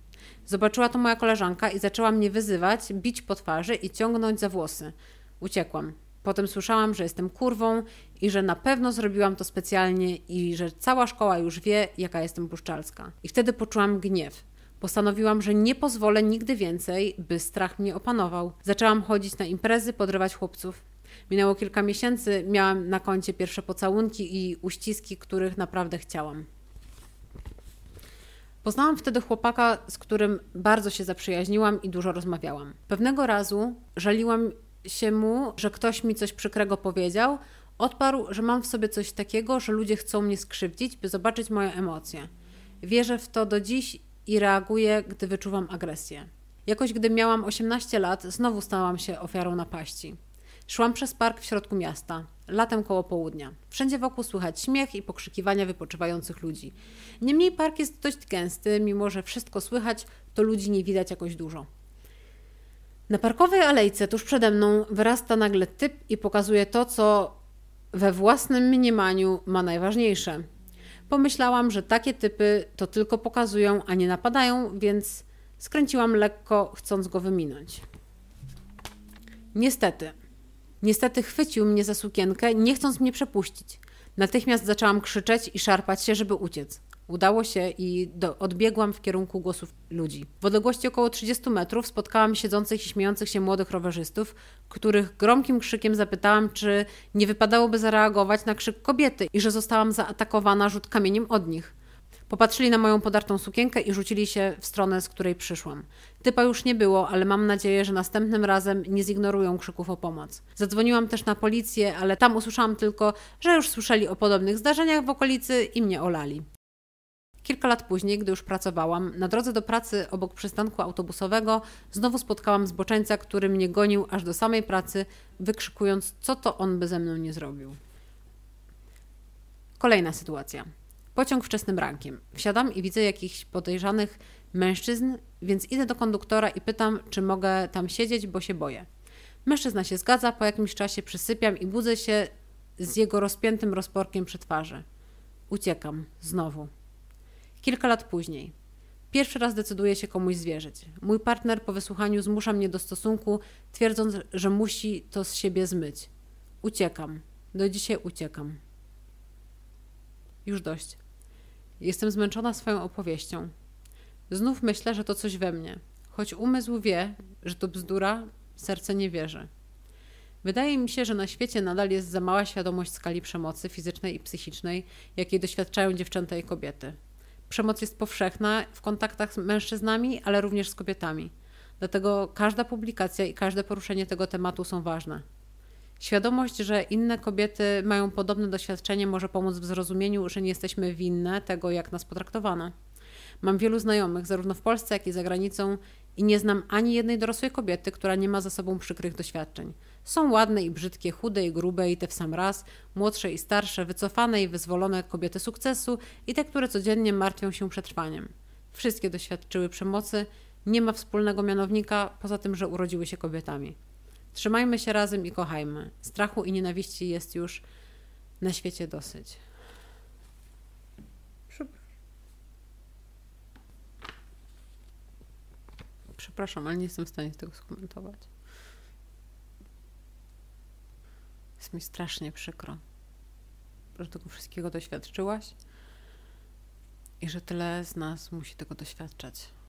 Zobaczyła to moja koleżanka i zaczęła mnie wyzywać, bić po twarzy i ciągnąć za włosy. Uciekłam. Potem słyszałam, że jestem kurwą i że na pewno zrobiłam to specjalnie i że cała szkoła już wie, jaka jestem puszczalska. I wtedy poczułam gniew. Postanowiłam, że nie pozwolę nigdy więcej, by strach mnie opanował. Zaczęłam chodzić na imprezy, podrywać chłopców. Minęło kilka miesięcy, miałam na koncie pierwsze pocałunki i uściski, których naprawdę chciałam. Poznałam wtedy chłopaka, z którym bardzo się zaprzyjaźniłam i dużo rozmawiałam. Pewnego razu żaliłam się mu, że ktoś mi coś przykrego powiedział, odparł, że mam w sobie coś takiego, że ludzie chcą mnie skrzywdzić, by zobaczyć moje emocje. Wierzę w to do dziś i reaguję, gdy wyczuwam agresję. Jakoś gdy miałam 18 lat, znowu stałam się ofiarą napaści. Szłam przez park w środku miasta, latem koło południa. Wszędzie wokół słychać śmiech i pokrzykiwania wypoczywających ludzi. Niemniej park jest dość gęsty, mimo że wszystko słychać, to ludzi nie widać jakoś dużo. Na parkowej alejce tuż przede mną wyrasta nagle typ i pokazuje to, co we własnym mniemaniu ma najważniejsze. Pomyślałam, że takie typy to tylko pokazują, a nie napadają, więc skręciłam lekko, chcąc go wyminąć. Niestety. Niestety chwycił mnie za sukienkę, nie chcąc mnie przepuścić. Natychmiast zaczęłam krzyczeć i szarpać się, żeby uciec. Udało się i do, odbiegłam w kierunku głosów ludzi. W odległości około 30 metrów spotkałam siedzących i śmiejących się młodych rowerzystów, których gromkim krzykiem zapytałam, czy nie wypadałoby zareagować na krzyk kobiety i że zostałam zaatakowana rzut kamieniem od nich. Popatrzyli na moją podartą sukienkę i rzucili się w stronę, z której przyszłam. Typa już nie było, ale mam nadzieję, że następnym razem nie zignorują krzyków o pomoc. Zadzwoniłam też na policję, ale tam usłyszałam tylko, że już słyszeli o podobnych zdarzeniach w okolicy i mnie olali. Kilka lat później, gdy już pracowałam, na drodze do pracy obok przystanku autobusowego znowu spotkałam zboczeńca, który mnie gonił aż do samej pracy, wykrzykując, co to on by ze mną nie zrobił. Kolejna sytuacja. Pociąg wczesnym rankiem. Wsiadam i widzę jakichś podejrzanych mężczyzn, więc idę do konduktora i pytam, czy mogę tam siedzieć, bo się boję. Mężczyzna się zgadza, po jakimś czasie przysypiam i budzę się z jego rozpiętym rozporkiem przy twarzy. Uciekam znowu. Kilka lat później. Pierwszy raz decyduję się komuś zwierzyć. Mój partner po wysłuchaniu zmusza mnie do stosunku, twierdząc, że musi to z siebie zmyć. Uciekam. Do dzisiaj uciekam. Już dość. Jestem zmęczona swoją opowieścią. Znów myślę, że to coś we mnie. Choć umysł wie, że to bzdura, serce nie wierzy. Wydaje mi się, że na świecie nadal jest za mała świadomość skali przemocy fizycznej i psychicznej, jakiej doświadczają dziewczęta i kobiety przemoc jest powszechna w kontaktach z mężczyznami, ale również z kobietami. Dlatego każda publikacja i każde poruszenie tego tematu są ważne. Świadomość, że inne kobiety mają podobne doświadczenie, może pomóc w zrozumieniu, że nie jesteśmy winne tego, jak nas potraktowano. Mam wielu znajomych, zarówno w Polsce, jak i za granicą, i nie znam ani jednej dorosłej kobiety, która nie ma za sobą przykrych doświadczeń. Są ładne i brzydkie, chude i grube i te w sam raz, młodsze i starsze, wycofane i wyzwolone kobiety sukcesu i te, które codziennie martwią się przetrwaniem. Wszystkie doświadczyły przemocy, nie ma wspólnego mianownika poza tym, że urodziły się kobietami. Trzymajmy się razem i kochajmy. Strachu i nienawiści jest już na świecie dosyć. Przepraszam, ale nie jestem w stanie tego skomentować. Jest mi strasznie przykro, że tego wszystkiego doświadczyłaś i że tyle z nas musi tego doświadczać.